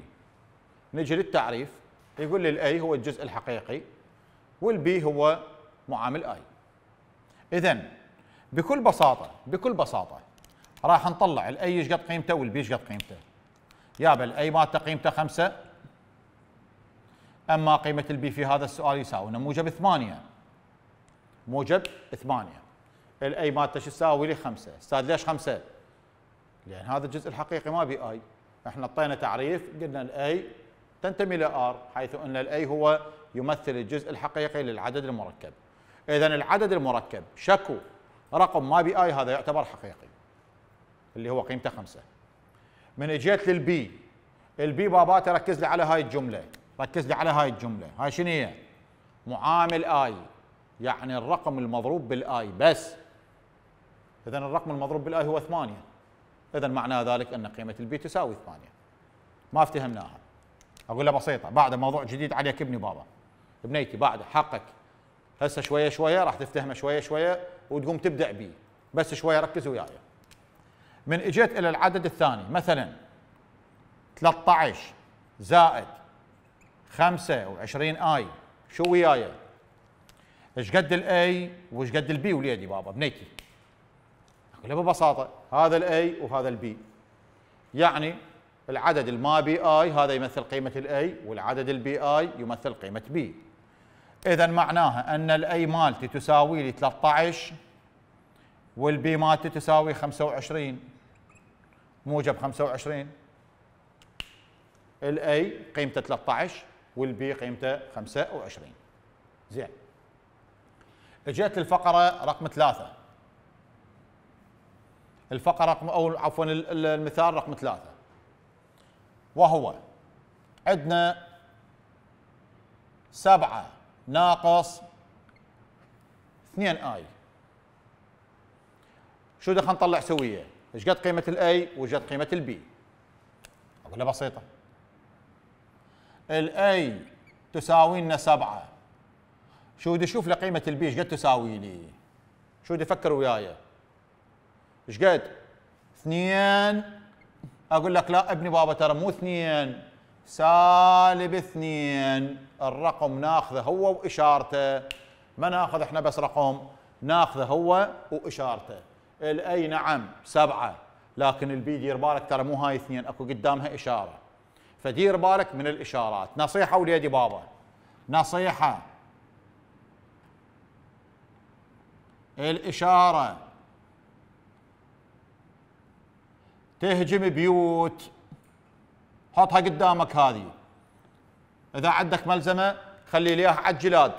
نجي للتعريف يقول لي الاي هو الجزء الحقيقي والبي هو معامل اي اذا بكل بساطه بكل بساطه راح نطلع الاي ايش قد قيمته والبي ايش قد قيمته يابا الاي مالته قيمته خمسه اما قيمه البي في هذا السؤال يساوي موجب ثمانيه موجب ثمانيه الاي مالته شو تساوي لي خمسه استاذ ليش خمسه؟ لان هذا الجزء الحقيقي ما بي اي احنا اعطينا تعريف قلنا الاي تنتمي الى ار حيث ان الاي هو يمثل الجزء الحقيقي للعدد المركب اذا العدد المركب شكو رقم ما بي اي هذا يعتبر حقيقي اللي هو قيمته خمسة من اجيت للبي البي بابا ركز لي على هاي الجمله ركز لي على هاي الجمله هاي شنو هي معامل اي يعني الرقم المضروب بالاي بس اذا الرقم المضروب بالاي هو ثمانية اذا معنى ذلك ان قيمه البي تساوي ثمانية ما افتهمناها اقول له بسيطه بعد موضوع جديد عليك ابني بابا بنيتي بعد حقك هسه شويه شويه راح تفتهمه شويه شويه وتقوم تبدع به بس شويه ركز وياي من اجيت الى العدد الثاني مثلا 13 زائد 25 اي شو وياي؟ ايش قد الاي وايش قد البي وليدي بابا بنيتي اقول ببساطه هذا الاي وهذا البي يعني العدد الما بي اي هذا يمثل قيمه الاي والعدد البي اي يمثل قيمه بي اذا معناها ان الاي مالتي تساوي لي 13 والبي مالتي تساوي 25 موجب 25 الاي قيمته 13 والبي قيمته 25 زين اجت الفقره رقم ثلاثة الفقره رقم او عفوا المثال رقم ثلاثة وهو عندنا سبعه ناقص 2 اي شو دخل نطلع سويه ايش قد قيمه الاي قد قيمه البي اقولها بسيطه الاي تساوي لنا 7 شو بدي اشوف لقيمه البي ايش قد تساوي لي شو بدي افكر وياي ايش قد 2 اقول لك لا ابني بابا ترى مو 2 سالب اثنين الرقم ناخذه هو واشارته ما ناخذ احنا بس رقم ناخذه هو واشارته الاي نعم سبعه لكن البي دير بالك ترى مو هاي اثنين اكو قدامها اشاره فدير بالك من الاشارات نصيحه وليدي بابا نصيحه الاشاره تهجم بيوت حطها قدامك هذه اذا عندك ملزمه خلي لي اياها على الجلاد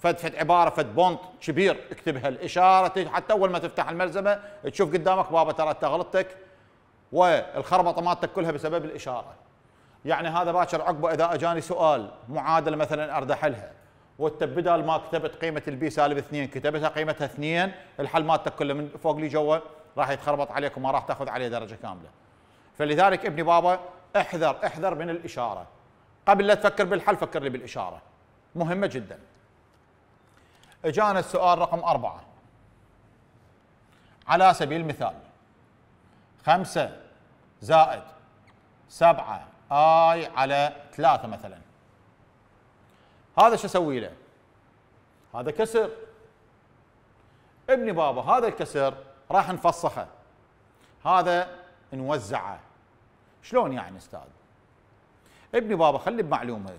فد فد عباره فد بونت كبير اكتبها الاشاره حتى اول ما تفتح الملزمه تشوف قدامك بابا ترى انت غلطتك والخربطه مالتك كلها بسبب الاشاره. يعني هذا باكر عقبه اذا اجاني سؤال معادله مثلا ارد احلها وانت بدال ما كتبت قيمه البي سالب 2 كتبتها قيمتها 2 الحل مالتك كله من فوق لي جوا راح يتخربط عليك وما راح تاخذ عليه درجه كامله. فلذلك ابني بابا احذر احذر من الإشارة قبل لا تفكر بالحل فكر لي بالإشارة مهمة جدا اجانا السؤال رقم أربعة على سبيل المثال خمسة زائد سبعة آي على ثلاثة مثلا هذا شو أسوي له هذا كسر ابني بابا هذا الكسر راح نفصخه هذا نوزعه شلون يعني استاذ ابني بابا خلي بمعلومه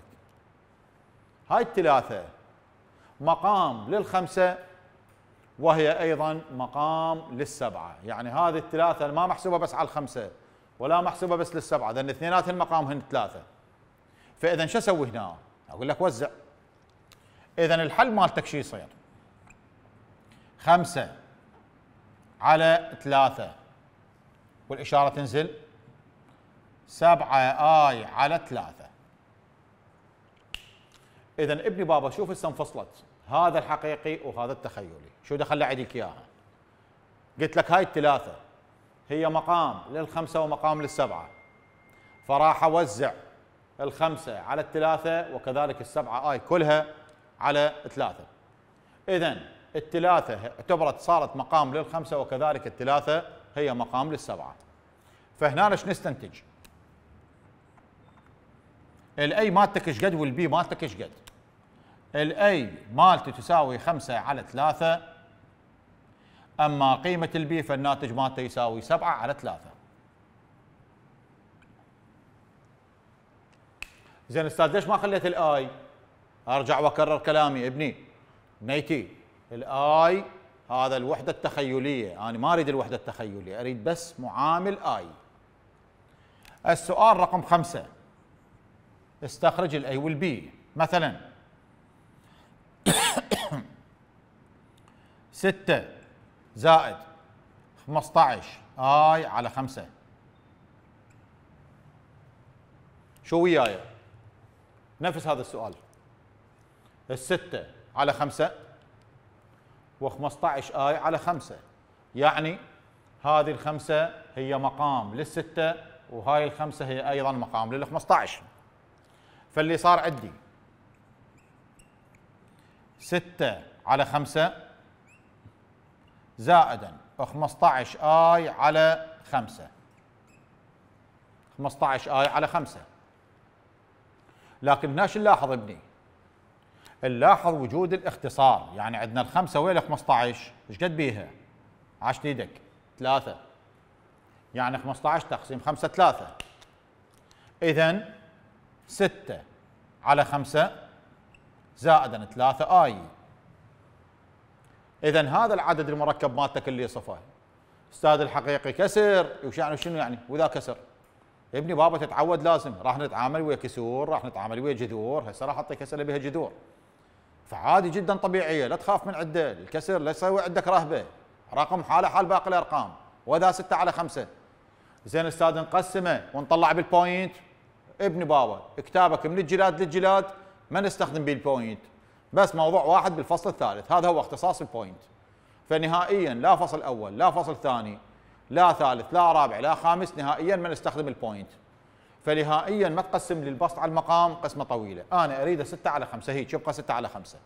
هاي الثلاثة مقام للخمسة وهي أيضا مقام للسبعة يعني هذه الثلاثة ما محسوبة بس على الخمسة ولا محسوبة بس للسبعة لأن اثنينات المقام هن ثلاثة فإذا شو أسوي هنا أقول لك وزع إذا الحل مالتك شو يصير خمسة على ثلاثة والإشارة تنزل 7 اي على 3 اذا ابني بابا شوف هسه انفصلت هذا الحقيقي وهذا التخيلي شو دخل عليك اياها قلت لك هاي الثلاثه هي مقام للخمسه ومقام للسبعه فراح اوزع الخمسه على الثلاثه وكذلك السبعه اي كلها على ثلاثه اذا الثلاثه اعتبرت صارت مقام للخمسه وكذلك الثلاثه هي مقام للسبعه فهنا ايش نستنتج؟ الاي مالتك ايش قد والبي مالتك ايش قد الاي مالتي تساوي 5 على 3 اما قيمه البي فالناتج مالته يساوي 7 على 3 زين استاذ ليش ما خليت الاي ارجع واكرر كلامي ابني نيتي الاي هذا الوحده التخيليه انا ما اريد الوحده التخيليه اريد بس معامل اي السؤال رقم خمسة استخرج الاي والبي مثلا ستة زائد 15 اي على خمسة شو وياي؟ نفس هذا السؤال الستة على خمسة و15 اي على خمسة يعني هذه الخمسة هي مقام للستة وهاي الخمسة هي أيضا مقام لل 15 فاللي صار عندي ستة على خمسة زائدا 15 اي على خمسة 15 اي على خمسة لكن هنا نلاحظ ابني؟ نلاحظ وجود الاختصار يعني عندنا الخمسة ويا 15 ايش قد بيها؟ عشت ايدك ثلاثة يعني 15 تقسيم 5 3 إذا 6 على 5 زائدا 3 اي اذا هذا العدد المركب مالتك اللي صفاه استاذ الحقيقي كسر وش يعني شنو يعني وذا كسر ابني بابا تتعود لازم راح نتعامل ويا كسور راح نتعامل ويا جذور هسه راح اعطيك اسئله بها جذور فعادي جدا طبيعيه لا تخاف من عده الكسر لا يسوي عندك رهبه رقم حاله حال باقي الارقام وذا 6 على 5 زين استاذ نقسمه ونطلع بالبوينت ابن بابا كتابك من الجلاد للجلاد ما نستخدم به البوينت بس موضوع واحد بالفصل الثالث هذا هو اختصاص البوينت فنهائيا لا فصل اول لا فصل ثاني لا ثالث لا رابع لا خامس نهائيا ما نستخدم البوينت فنهائيا ما تقسم لي البسط على المقام قسمه طويله انا اريده 6 على 5 هيك يبقى 6 على 5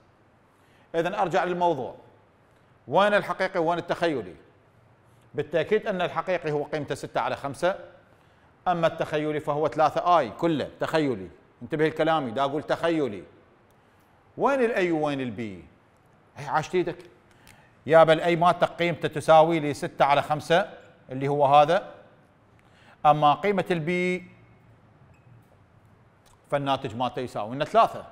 اذا ارجع للموضوع وين الحقيقي وين التخيلي بالتاكيد ان الحقيقي هو قيمته 6 على 5 أما التخيلي فهو ثلاثة آي كله تخيلي انتبه لكلامي دا أقول تخيلي وين الأي وين البي هي عاشت ايدك بل أي مالتك قيمته تساوي لي 6 على 5 اللي هو هذا أما قيمة البي فالناتج مالته يساوي لنا ثلاثة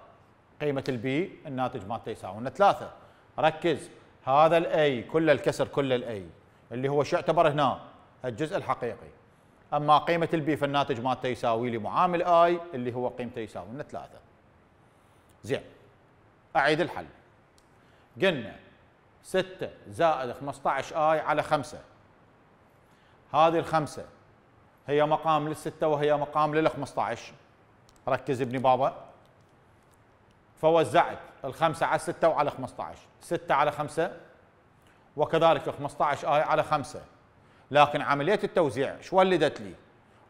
قيمة البي الناتج مالته يساوي لنا ثلاثة ركز هذا الاي كل الكسر كل الاي اللي هو شو يعتبر هنا الجزء الحقيقي اما قيمه البي فالناتج مالته يساوي لي معامل اي اللي هو قيمته يساوي لنا 3 زين اعيد الحل قلنا 6 زائد 15 اي على 5 هذه الخمسه هي مقام للستة وهي مقام لل 15 ركز ابني بابا فوزعت الخمسة على الستة وعلى 15 6 على 5 وكذلك 15 آي على 5 لكن عمليه التوزيع شو ولدت لي؟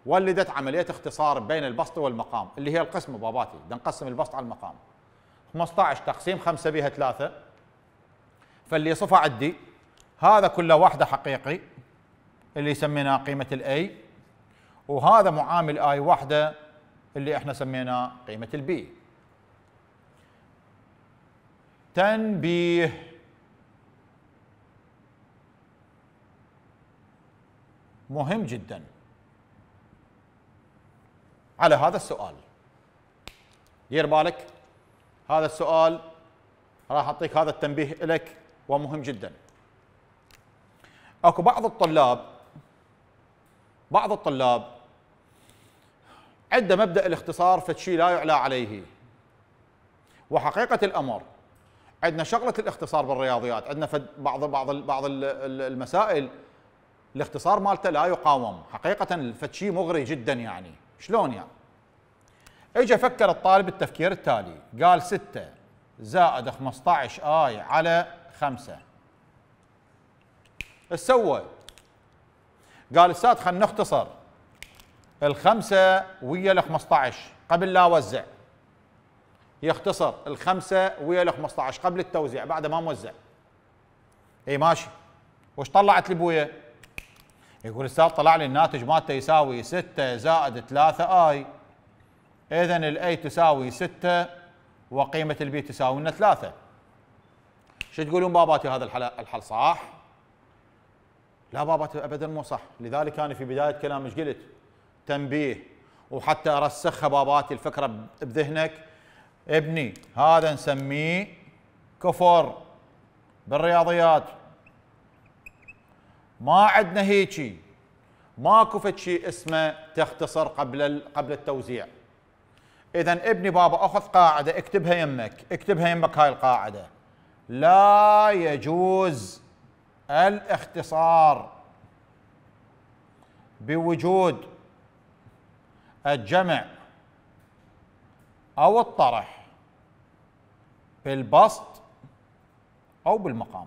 ولدت عمليه اختصار بين البسط والمقام اللي هي القسمه باباتي بدنا نقسم البسط على المقام 15 تقسيم 5 بها 3 فاللي صفى عندي هذا كله وحده حقيقي اللي سميناه قيمه الاي وهذا معامل اي وحده اللي احنا سميناه قيمه البي تنبيه مهم جدا على هذا السؤال دير بالك هذا السؤال راح اعطيك هذا التنبيه لك ومهم جدا اكو بعض الطلاب بعض الطلاب عنده مبدا الاختصار فشي لا يعلى عليه وحقيقه الامر عندنا شغله الاختصار بالرياضيات عندنا بعض بعض بعض المسائل الاختصار مالته لا يقاوم حقيقه شيء مغري جدا يعني شلون يعني اجى فكر الطالب التفكير التالي قال 6 زائد 15 اي على 5 ايش سوى؟ قال استاذ خلينا نختصر الخمسه ويا ال 15 قبل لا اوزع يختصر الخمسه ويا ال 15 قبل التوزيع بعد ما موزع اي ماشي وش طلعت لي بويا؟ يقول استاذ طلع لي الناتج مالته يساوي 6 زائد 3 اي اذا الاي تساوي 6 وقيمه البي تساوي لنا 3 شو تقولون باباتي هذا الحل الحل صح؟ لا باباتي ابدا مو صح لذلك انا في بدايه كلامي ايش قلت؟ تنبيه وحتى ارسخها باباتي الفكره بذهنك ابني هذا نسميه كفر بالرياضيات ما عندنا هيجي ماكو فد شيء اسمه تختصر قبل قبل التوزيع اذا ابني بابا اخذ قاعده اكتبها يمك اكتبها يمك هاي القاعده لا يجوز الاختصار بوجود الجمع او الطرح بالبسط او بالمقام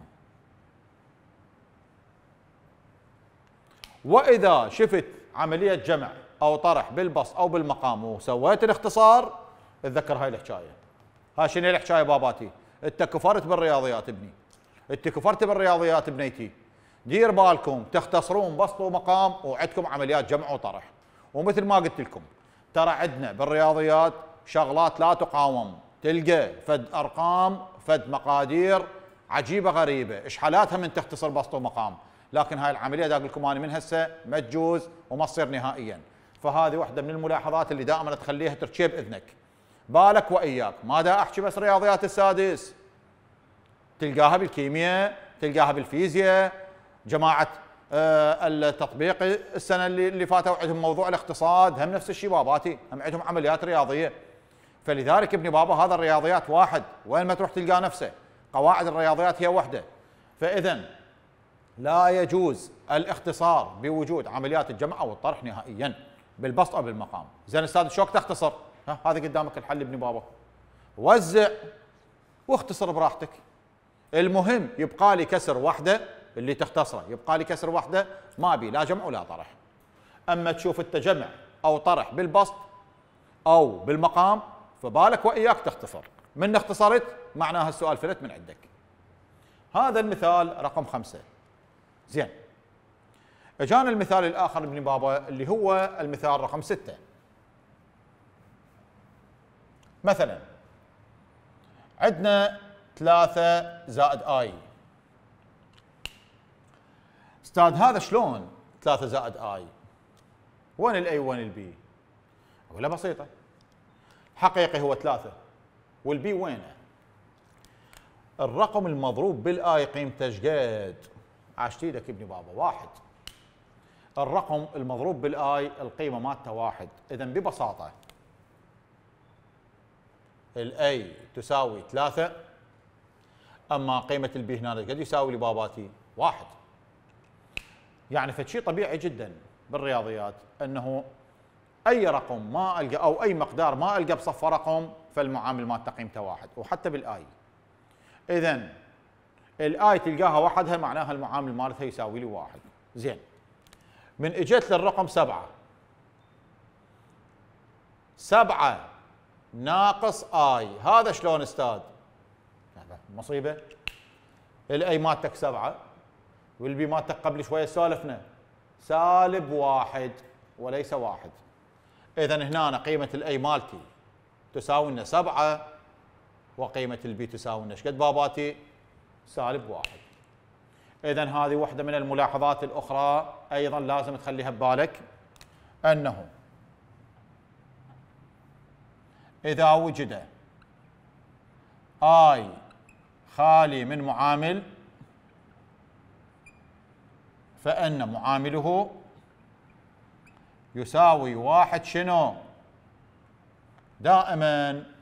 واذا شفت عمليه جمع او طرح بالبسط او بالمقام وسويت الاختصار اتذكر هاي الحكايه ها شنو الحكايه باباتي انت كفرت بالرياضيات ابني انت كفرت بالرياضيات بنيتي دير بالكم تختصرون بسط ومقام وعندكم عمليات جمع وطرح ومثل ما قلت لكم ترى عندنا بالرياضيات شغلات لا تقاوم تلقى فد ارقام فد مقادير عجيبه غريبه اشحالاتها من تختصر بسط ومقام لكن هاي العمليه دا اقول لكم انا من هسه ما تجوز وما تصير نهائيا فهذه واحده من الملاحظات اللي دائما تخليها تركيب باذنك بالك واياك ما دا احكي بس رياضيات السادس تلقاها بالكيمياء تلقاها بالفيزياء جماعه آه، التطبيق السنه اللي, اللي فاتوا عندهم موضوع الاقتصاد هم نفس الشيء باباتي هم عندهم عمليات رياضيه فلذلك ابن بابا هذا الرياضيات واحد وين ما تروح تلقى نفسه قواعد الرياضيات هي واحده فاذا لا يجوز الاختصار بوجود عمليات الجمع او الطرح نهائيا بالبسط او بالمقام زين استاذ شوك تختصر ها هذا قدامك الحل ابن بابا وزع واختصر براحتك المهم يبقى لي كسر واحده اللي تختصره يبقى لي كسر واحده ما ابي لا جمع ولا طرح اما تشوف التجمع او طرح بالبسط او بالمقام فبالك واياك تختصر من اختصرت معناها السؤال فلت من عندك هذا المثال رقم خمسه زين اجانا المثال الاخر ابن بابا اللي هو المثال رقم ستة مثلا عندنا ثلاثة زائد اي استاذ هذا شلون ثلاثة زائد اي وين الاي وين البي ولا بسيطة حقيقي هو ثلاثة والبي وينه الرقم المضروب بالاي قيمته شقد عاشت ايدك ابني بابا واحد الرقم المضروب بالاي القيمه مالته واحد اذا ببساطه الاي تساوي ثلاثه اما قيمه البي هنا قد يساوي لباباتي واحد يعني فشيء طبيعي جدا بالرياضيات انه اي رقم ما القى او اي مقدار ما القى بصفه رقم فالمعامل مالته قيمته واحد وحتى بالاي اذا الاي تلقاها وحدها معناها المعامل مالتها يساوي لي واحد زين من اجت للرقم سبعه سبعه ناقص اي هذا شلون استاذ؟ مصيبه الاي مالتك سبعه والبي مالتك قبل شويه سولفنا سالب واحد وليس واحد اذا هنا قيمه الاي مالتي تساوي لنا سبعه وقيمه البي تساوي لنا ايش قد باباتي؟ سالب واحد إذا هذه واحدة من الملاحظات الأخرى أيضا لازم تخليها ببالك أنه إذا وجد آي خالي من معامل فإن معامله يساوي واحد شنو دائما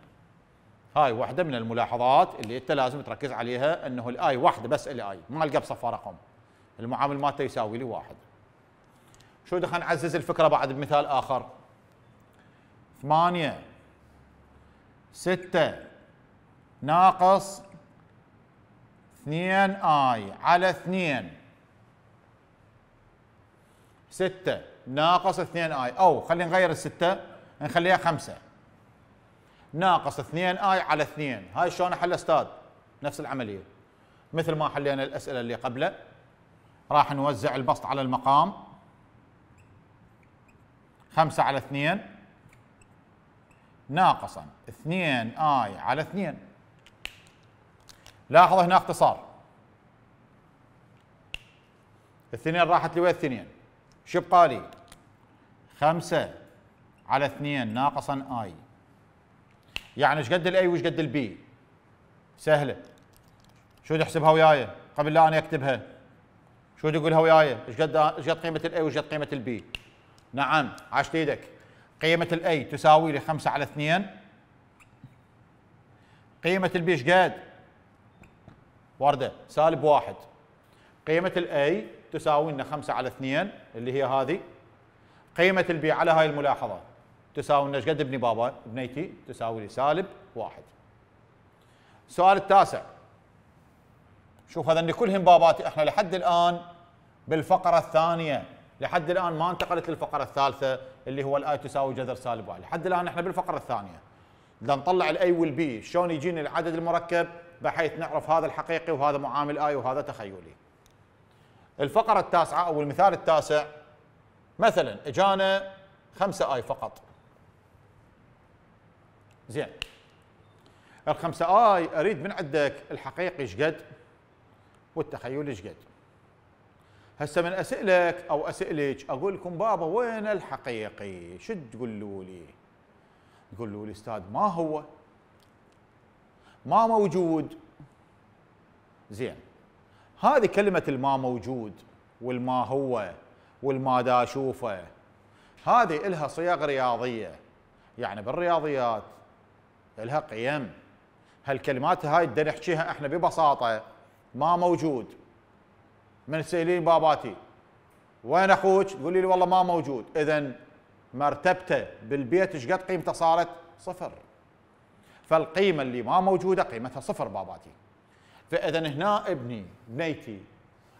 هاي واحدة من الملاحظات اللي انت لازم تركز عليها انه الاي واحدة بس الاي ما القى بصفة رقم المعامل مالته يساوي لي واحد شو دخل نعزز الفكرة بعد بمثال اخر ثمانية ستة ناقص اثنين اي على اثنين ستة ناقص اثنين اي او خلينا نغير الستة نخليها خمسة ناقص 2 اي على 2 هاي شلون احل استاذ نفس العمليه مثل ما حلينا الاسئله اللي قبله راح نوزع البسط على المقام 5 على 2 ناقصا 2 اي على 2 لاحظ هنا اختصار الاثنين راحت لوين الاثنين شو بقالي 5 على 2 ناقصا اي يعني ايش قد الاي وايش قد البي سهله شو تحسبها وياي قبل لا انا اكتبها شو تقولها وياي ايش قد ايش قد قيمه الاي وايش قد قيمه البي نعم عاشت ايدك قيمه الاي تساوي لي 5 على 2 قيمه البي ايش قد ورده سالب واحد قيمه الاي تساوي لنا 5 على 2 اللي هي هذه قيمه البي على هاي الملاحظه تساوي لنا قد ابني بابا بنيتي تساوي لي سالب واحد السؤال التاسع شوف هذني كلهم باباتي احنا لحد الان بالفقره الثانيه لحد الان ما انتقلت للفقره الثالثه اللي هو الاي تساوي جذر سالب واحد لحد الان احنا بالفقره الثانيه بدنا نطلع الاي والبي شلون يجينا العدد المركب بحيث نعرف هذا الحقيقي وهذا معامل اي وهذا تخيلي الفقره التاسعه او المثال التاسع مثلا اجانا 5 اي فقط زين الخمسة اي اريد من عندك الحقيقي شقد والتخيل شقد هسه من اسالك او اسالك اقول لكم بابا وين الحقيقي شو تقولوا لي تقولوا لي استاذ ما هو ما موجود زين هذه كلمة الما موجود والما هو والما دا اشوفه هذه الها صيغ رياضية يعني بالرياضيات لها قيم هالكلمات هاي بدنا نحكيها احنا ببساطه ما موجود من سيلين باباتي وين اخوك؟ تقول لي والله ما موجود، اذا مرتبته بالبيت ايش قد قيمته صارت؟ صفر. فالقيمه اللي ما موجوده قيمتها صفر باباتي. فاذا هنا ابني بنيتي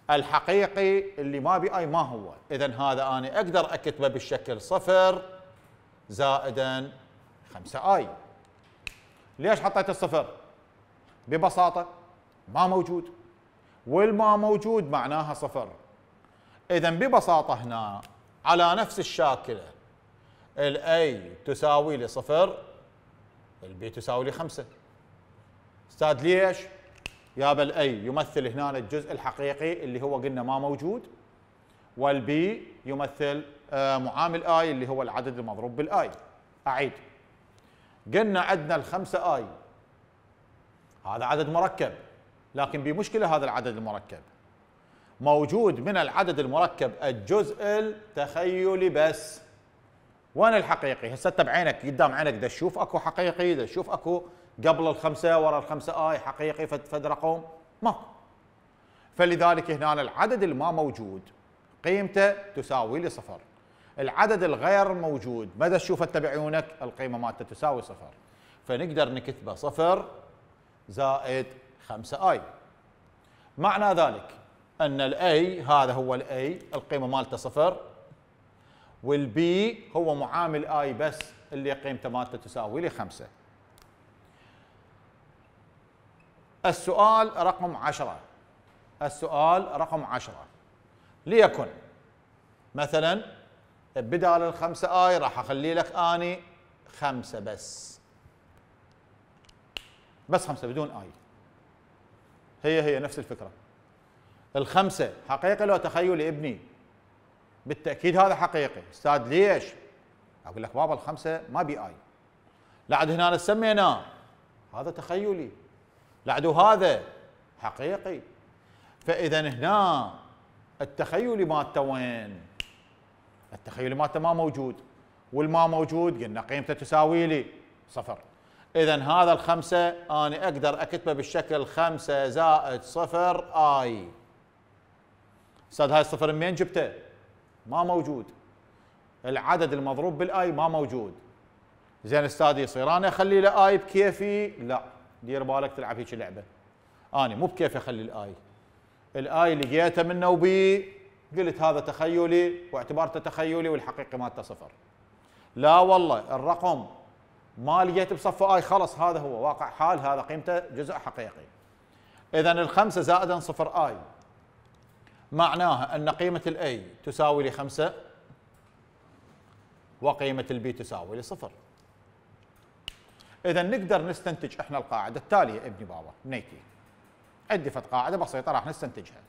الحقيقي اللي ما بي اي ما هو، اذا هذا انا اقدر اكتبه بالشكل صفر زائدا 5 اي. ليش حطيت الصفر ببساطة ما موجود والما موجود معناها صفر إذا ببساطة هنا على نفس الشاكلة الاي تساوي لي صفر البي تساوي لي خمسة استاذ ليش؟ يابا الاي يمثل هنا الجزء الحقيقي اللي هو قلنا ما موجود والبي يمثل آه، معامل اي اللي هو العدد المضروب بالاي اعيد قلنا عندنا الخمسة آي هذا عدد مركب لكن بمشكلة هذا العدد المركب موجود من العدد المركب الجزء التخيلي بس وين الحقيقي هسه انت بعينك قدام عينك دا تشوف اكو حقيقي دا تشوف اكو قبل الخمسه ورا الخمسه اي حقيقي فد, رقم ماكو فلذلك هنا العدد الما موجود قيمته تساوي لصفر العدد الغير موجود مدى انت بعيونك القيمه مالته تساوي صفر فنقدر نكتبه صفر زائد 5 اي معنى ذلك ان الاي هذا هو الاي القيمه مالته صفر والبي هو معامل اي بس اللي قيمته مالته تساوي لي 5 السؤال رقم 10 السؤال رقم 10 ليكن مثلا طيب، بدال الخمسة آي راح أخلي لك أني خمسة بس بس خمسة بدون آي هي هي نفس الفكرة الخمسة حقيقة لو تخيل ابني بالتأكيد هذا حقيقي أستاذ ليش أقول لك بابا الخمسة ما بي آي لعد هنا سميناه هذا تخيلي لعد هذا حقيقي فإذا هنا التخيل مالته وين؟ التخيلي مالته ما موجود والما موجود قلنا قيمته تساوي لي صفر اذا هذا الخمسه انا اقدر اكتبه بالشكل خمسه زائد صفر اي استاذ هاي الصفر منين جبته؟ ما موجود العدد المضروب بالاي ما موجود زين استاذ يصير انا اخلي له اي بكيفي؟ لا دير بالك تلعب هيك لعبه انا مو بكيفي اخلي الاي الاي لقيته منه وبي قلت هذا تخيلي واعتبرته تخيلي والحقيقي مالته صفر لا والله الرقم ما لقيت بصفه اي خلص هذا هو واقع حال هذا قيمته جزء حقيقي اذا الخمسه زائدا صفر اي معناها ان قيمه الاي تساوي لي خمسه وقيمه البي تساوي لي صفر اذا نقدر نستنتج احنا القاعده التاليه ابني بابا نيتي عندي فت قاعده بسيطه راح نستنتجها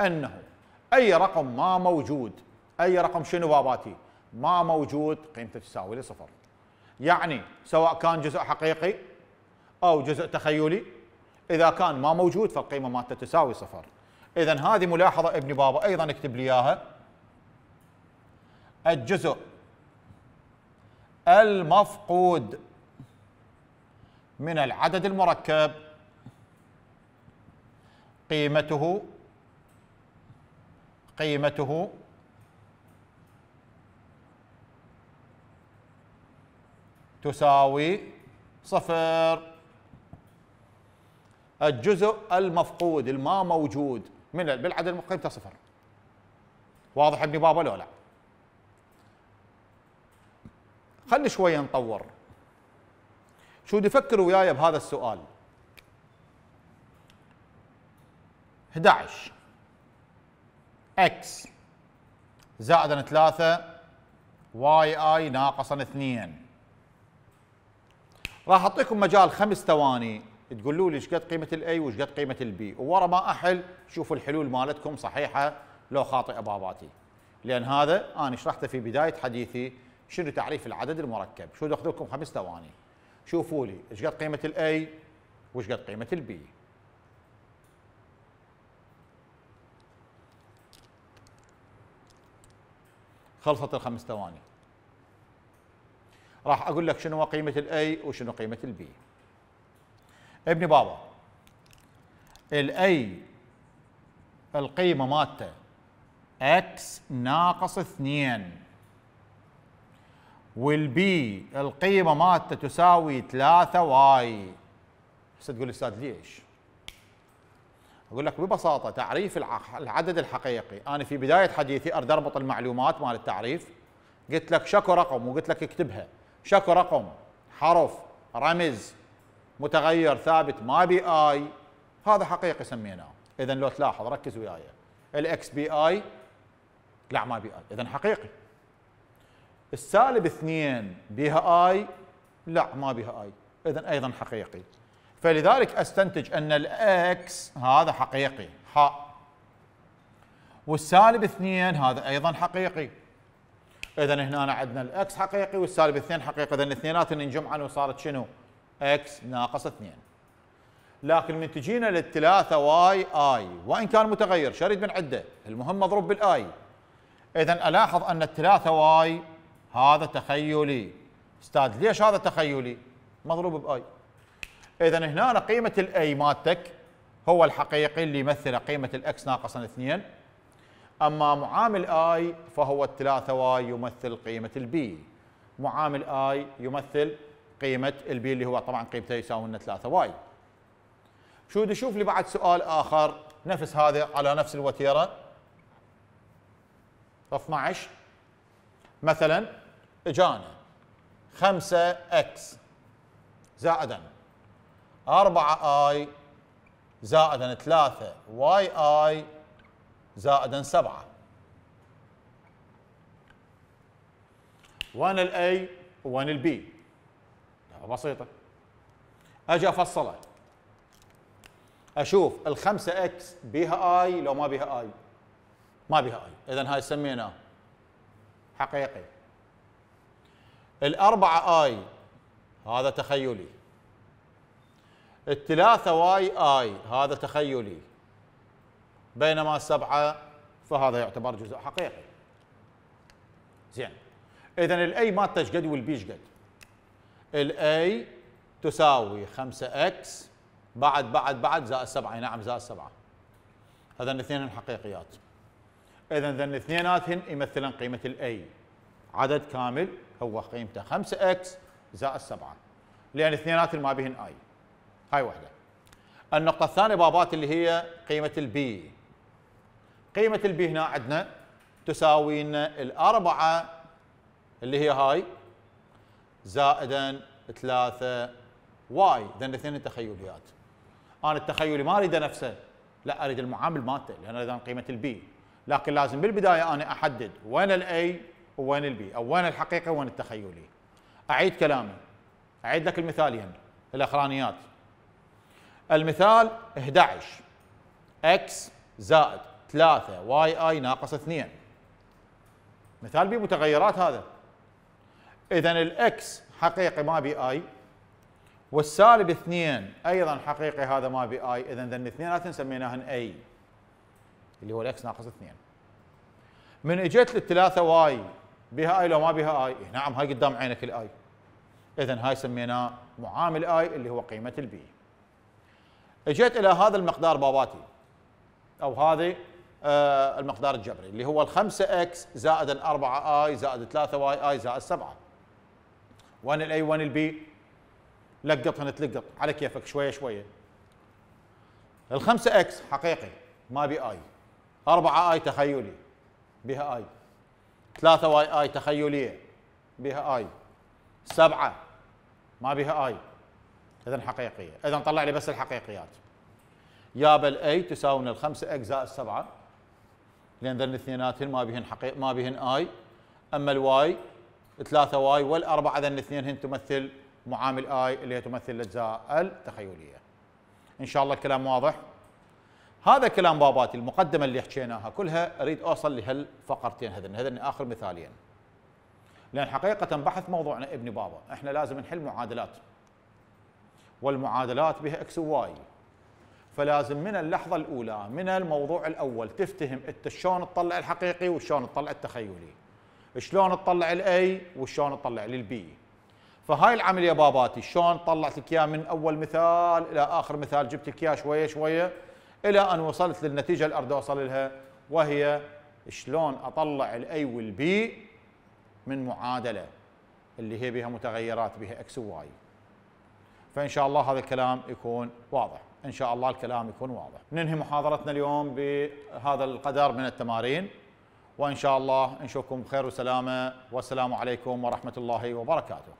انه اي رقم ما موجود اي رقم شنو باباتي ما موجود قيمته تساوي لي صفر يعني سواء كان جزء حقيقي او جزء تخيلي اذا كان ما موجود فالقيمه مالته تساوي صفر اذا هذه ملاحظه ابن بابا ايضا اكتب لي اياها الجزء المفقود من العدد المركب قيمته قيمته تساوي صفر الجزء المفقود الما موجود من بالعدد قيمته صفر واضح ابن بابا لو لا خلي شوية نطور شو تفكر وياي بهذا السؤال 11 اكس زائد ثلاثة 3 واي اي ناقص 2 راح اعطيكم مجال خمس ثواني تقولوا لي ايش قد قيمه الاي وايش قد قيمه البي وورا ما احل شوفوا الحلول مالتكم صحيحه لو خاطئه باباتي لان هذا انا شرحته في بدايه حديثي شنو تعريف العدد المركب شو لكم خمس ثواني شوفوا لي ايش قد قيمه الاي وايش قد قيمه البي خلصت الخمس ثواني راح اقول لك شنو قيمه الاي وشنو قيمه البي ابني بابا الاي القيمه مالته اكس ناقص 2 والبي القيمه مالته تساوي 3 واي هسه تقول استاذ ليش؟ اقول لك ببساطه تعريف العدد الحقيقي انا في بدايه حديثي اريد اربط المعلومات مال التعريف قلت لك شكو رقم وقلت لك اكتبها شكو رقم حرف رمز متغير ثابت ما بي اي هذا حقيقي سميناه اذا لو تلاحظ ركز وياي الاكس بي اي لا ما بي اي اذا حقيقي السالب اثنين بها اي لا ما بها اي اذا ايضا حقيقي فلذلك استنتج ان الاكس هذا حقيقي حاء والسالب اثنين هذا ايضا حقيقي اذا هنا عندنا الاكس حقيقي والسالب اثنين حقيقي اذا الاثنينات ينجمعن وصارت شنو؟ اكس ناقص اثنين لكن من تجينا للثلاثه واي اي وان كان متغير شريد من عده المهم مضروب بالاي اذا الاحظ ان الثلاثه واي هذا تخيلي استاذ ليش هذا تخيلي؟ مضروب باي اذا هنا قيمه الاي مالتك هو الحقيقي اللي يمثل قيمه الاكس ناقصا 2 اما معامل اي فهو الثلاثة واي يمثل قيمه البي معامل اي يمثل قيمه البي اللي هو طبعا قيمته يساوي لنا 3 واي شو بدي اشوف لي بعد سؤال اخر نفس هذا على نفس الوتيره 12 مثلا اجانا 5 اكس زائدا 4 اي زائد 3 واي اي زائد 7 وين الاي وين البي بسيطه اجي افصلها اشوف الخمسه اكس بها اي لو ما بها اي ما بها اي اذا هاي سميناه حقيقي الأربعة آي هذا تخيلي الثلاثة واي اي هذا تخيلي بينما السبعة فهذا يعتبر جزء حقيقي زين اذا الاي مالته تشقد والبي شقد الاي تساوي 5 اكس بعد بعد بعد زائد 7 نعم زائد 7 هذا الاثنين حقيقيات اذا ذن الاثنيناتهن يمثلن قيمه الاي عدد كامل هو قيمته 5 اكس زائد 7 لان الاثنينات ما بهن اي هاي واحدة النقطة الثانية بابات اللي هي قيمة البي قيمة البي هنا عندنا تساوي لنا الأربعة اللي هي هاي زائدا ثلاثة واي ذن اثنين تخيليات أنا التخيلي ما أريده نفسه لا أريد المعامل مالته لأن أريد قيمة البي لكن لازم بالبداية أنا أحدد وين الأي وين البي أو وين الحقيقي وين التخيلي أعيد كلامي أعيد لك المثالين الأخرانيات المثال 11 اكس زائد 3 واي اي ناقص 2 مثال بمتغيرات هذا اذا الاكس حقيقي ما بي اي والسالب 2 ايضا حقيقي هذا ما بي اي اذا الاثنينات سميناهن اي اللي هو الاكس ناقص 2 من اجت للثلاثه واي بها اي لو ما بها اي إيه نعم هاي قدام عينك الاي اذا هاي سميناه معامل اي اللي هو قيمه البي اجيت الى هذا المقدار باباتي او هذه آه المقدار الجبري اللي هو الخمسة 5 اكس زائد ال 4 اي زائد 3 واي اي زائد 7 وين الاي وين البي لقط هنا تلقط على كيفك شويه شويه ال 5 اكس حقيقي ما بي اي 4 اي تخيلي بها اي 3 واي اي تخيليه بها اي 7 ما بها اي اذا حقيقيه اذا طلع لي بس الحقيقيات ياب الاي تساوي الخمسه اجزاء السبعه لان ذن الاثنيناتهن ما بهن حقيق ما بهن اي اما الواي 3 واي والاربعه ذن الاثنين هن تمثل معامل اي اللي هي تمثل الاجزاء التخيليه. ان شاء الله الكلام واضح؟ هذا كلام باباتي المقدمه اللي حكيناها كلها اريد اوصل لهالفقرتين هذين هذين اخر مثالين. لان حقيقه بحث موضوعنا ابن بابا، احنا لازم نحل معادلات. والمعادلات بها اكس وواي فلازم من اللحظه الاولى من الموضوع الاول تفتهم انت شلون تطلع الحقيقي وشلون تطلع التخيلي شلون تطلع الاي وشلون تطلع للبي فهاي العمليه باباتي شلون طلعت لك اياه من اول مثال الى اخر مثال جبت لك اياه شويه شويه الى ان وصلت للنتيجه اللي اريد اوصل لها وهي شلون اطلع الاي والبي من معادله اللي هي بها متغيرات بها اكس وواي فان شاء الله هذا الكلام يكون واضح ان شاء الله الكلام يكون واضح ننهي محاضرتنا اليوم بهذا القدر من التمارين وان شاء الله نشوفكم بخير وسلامه والسلام عليكم ورحمه الله وبركاته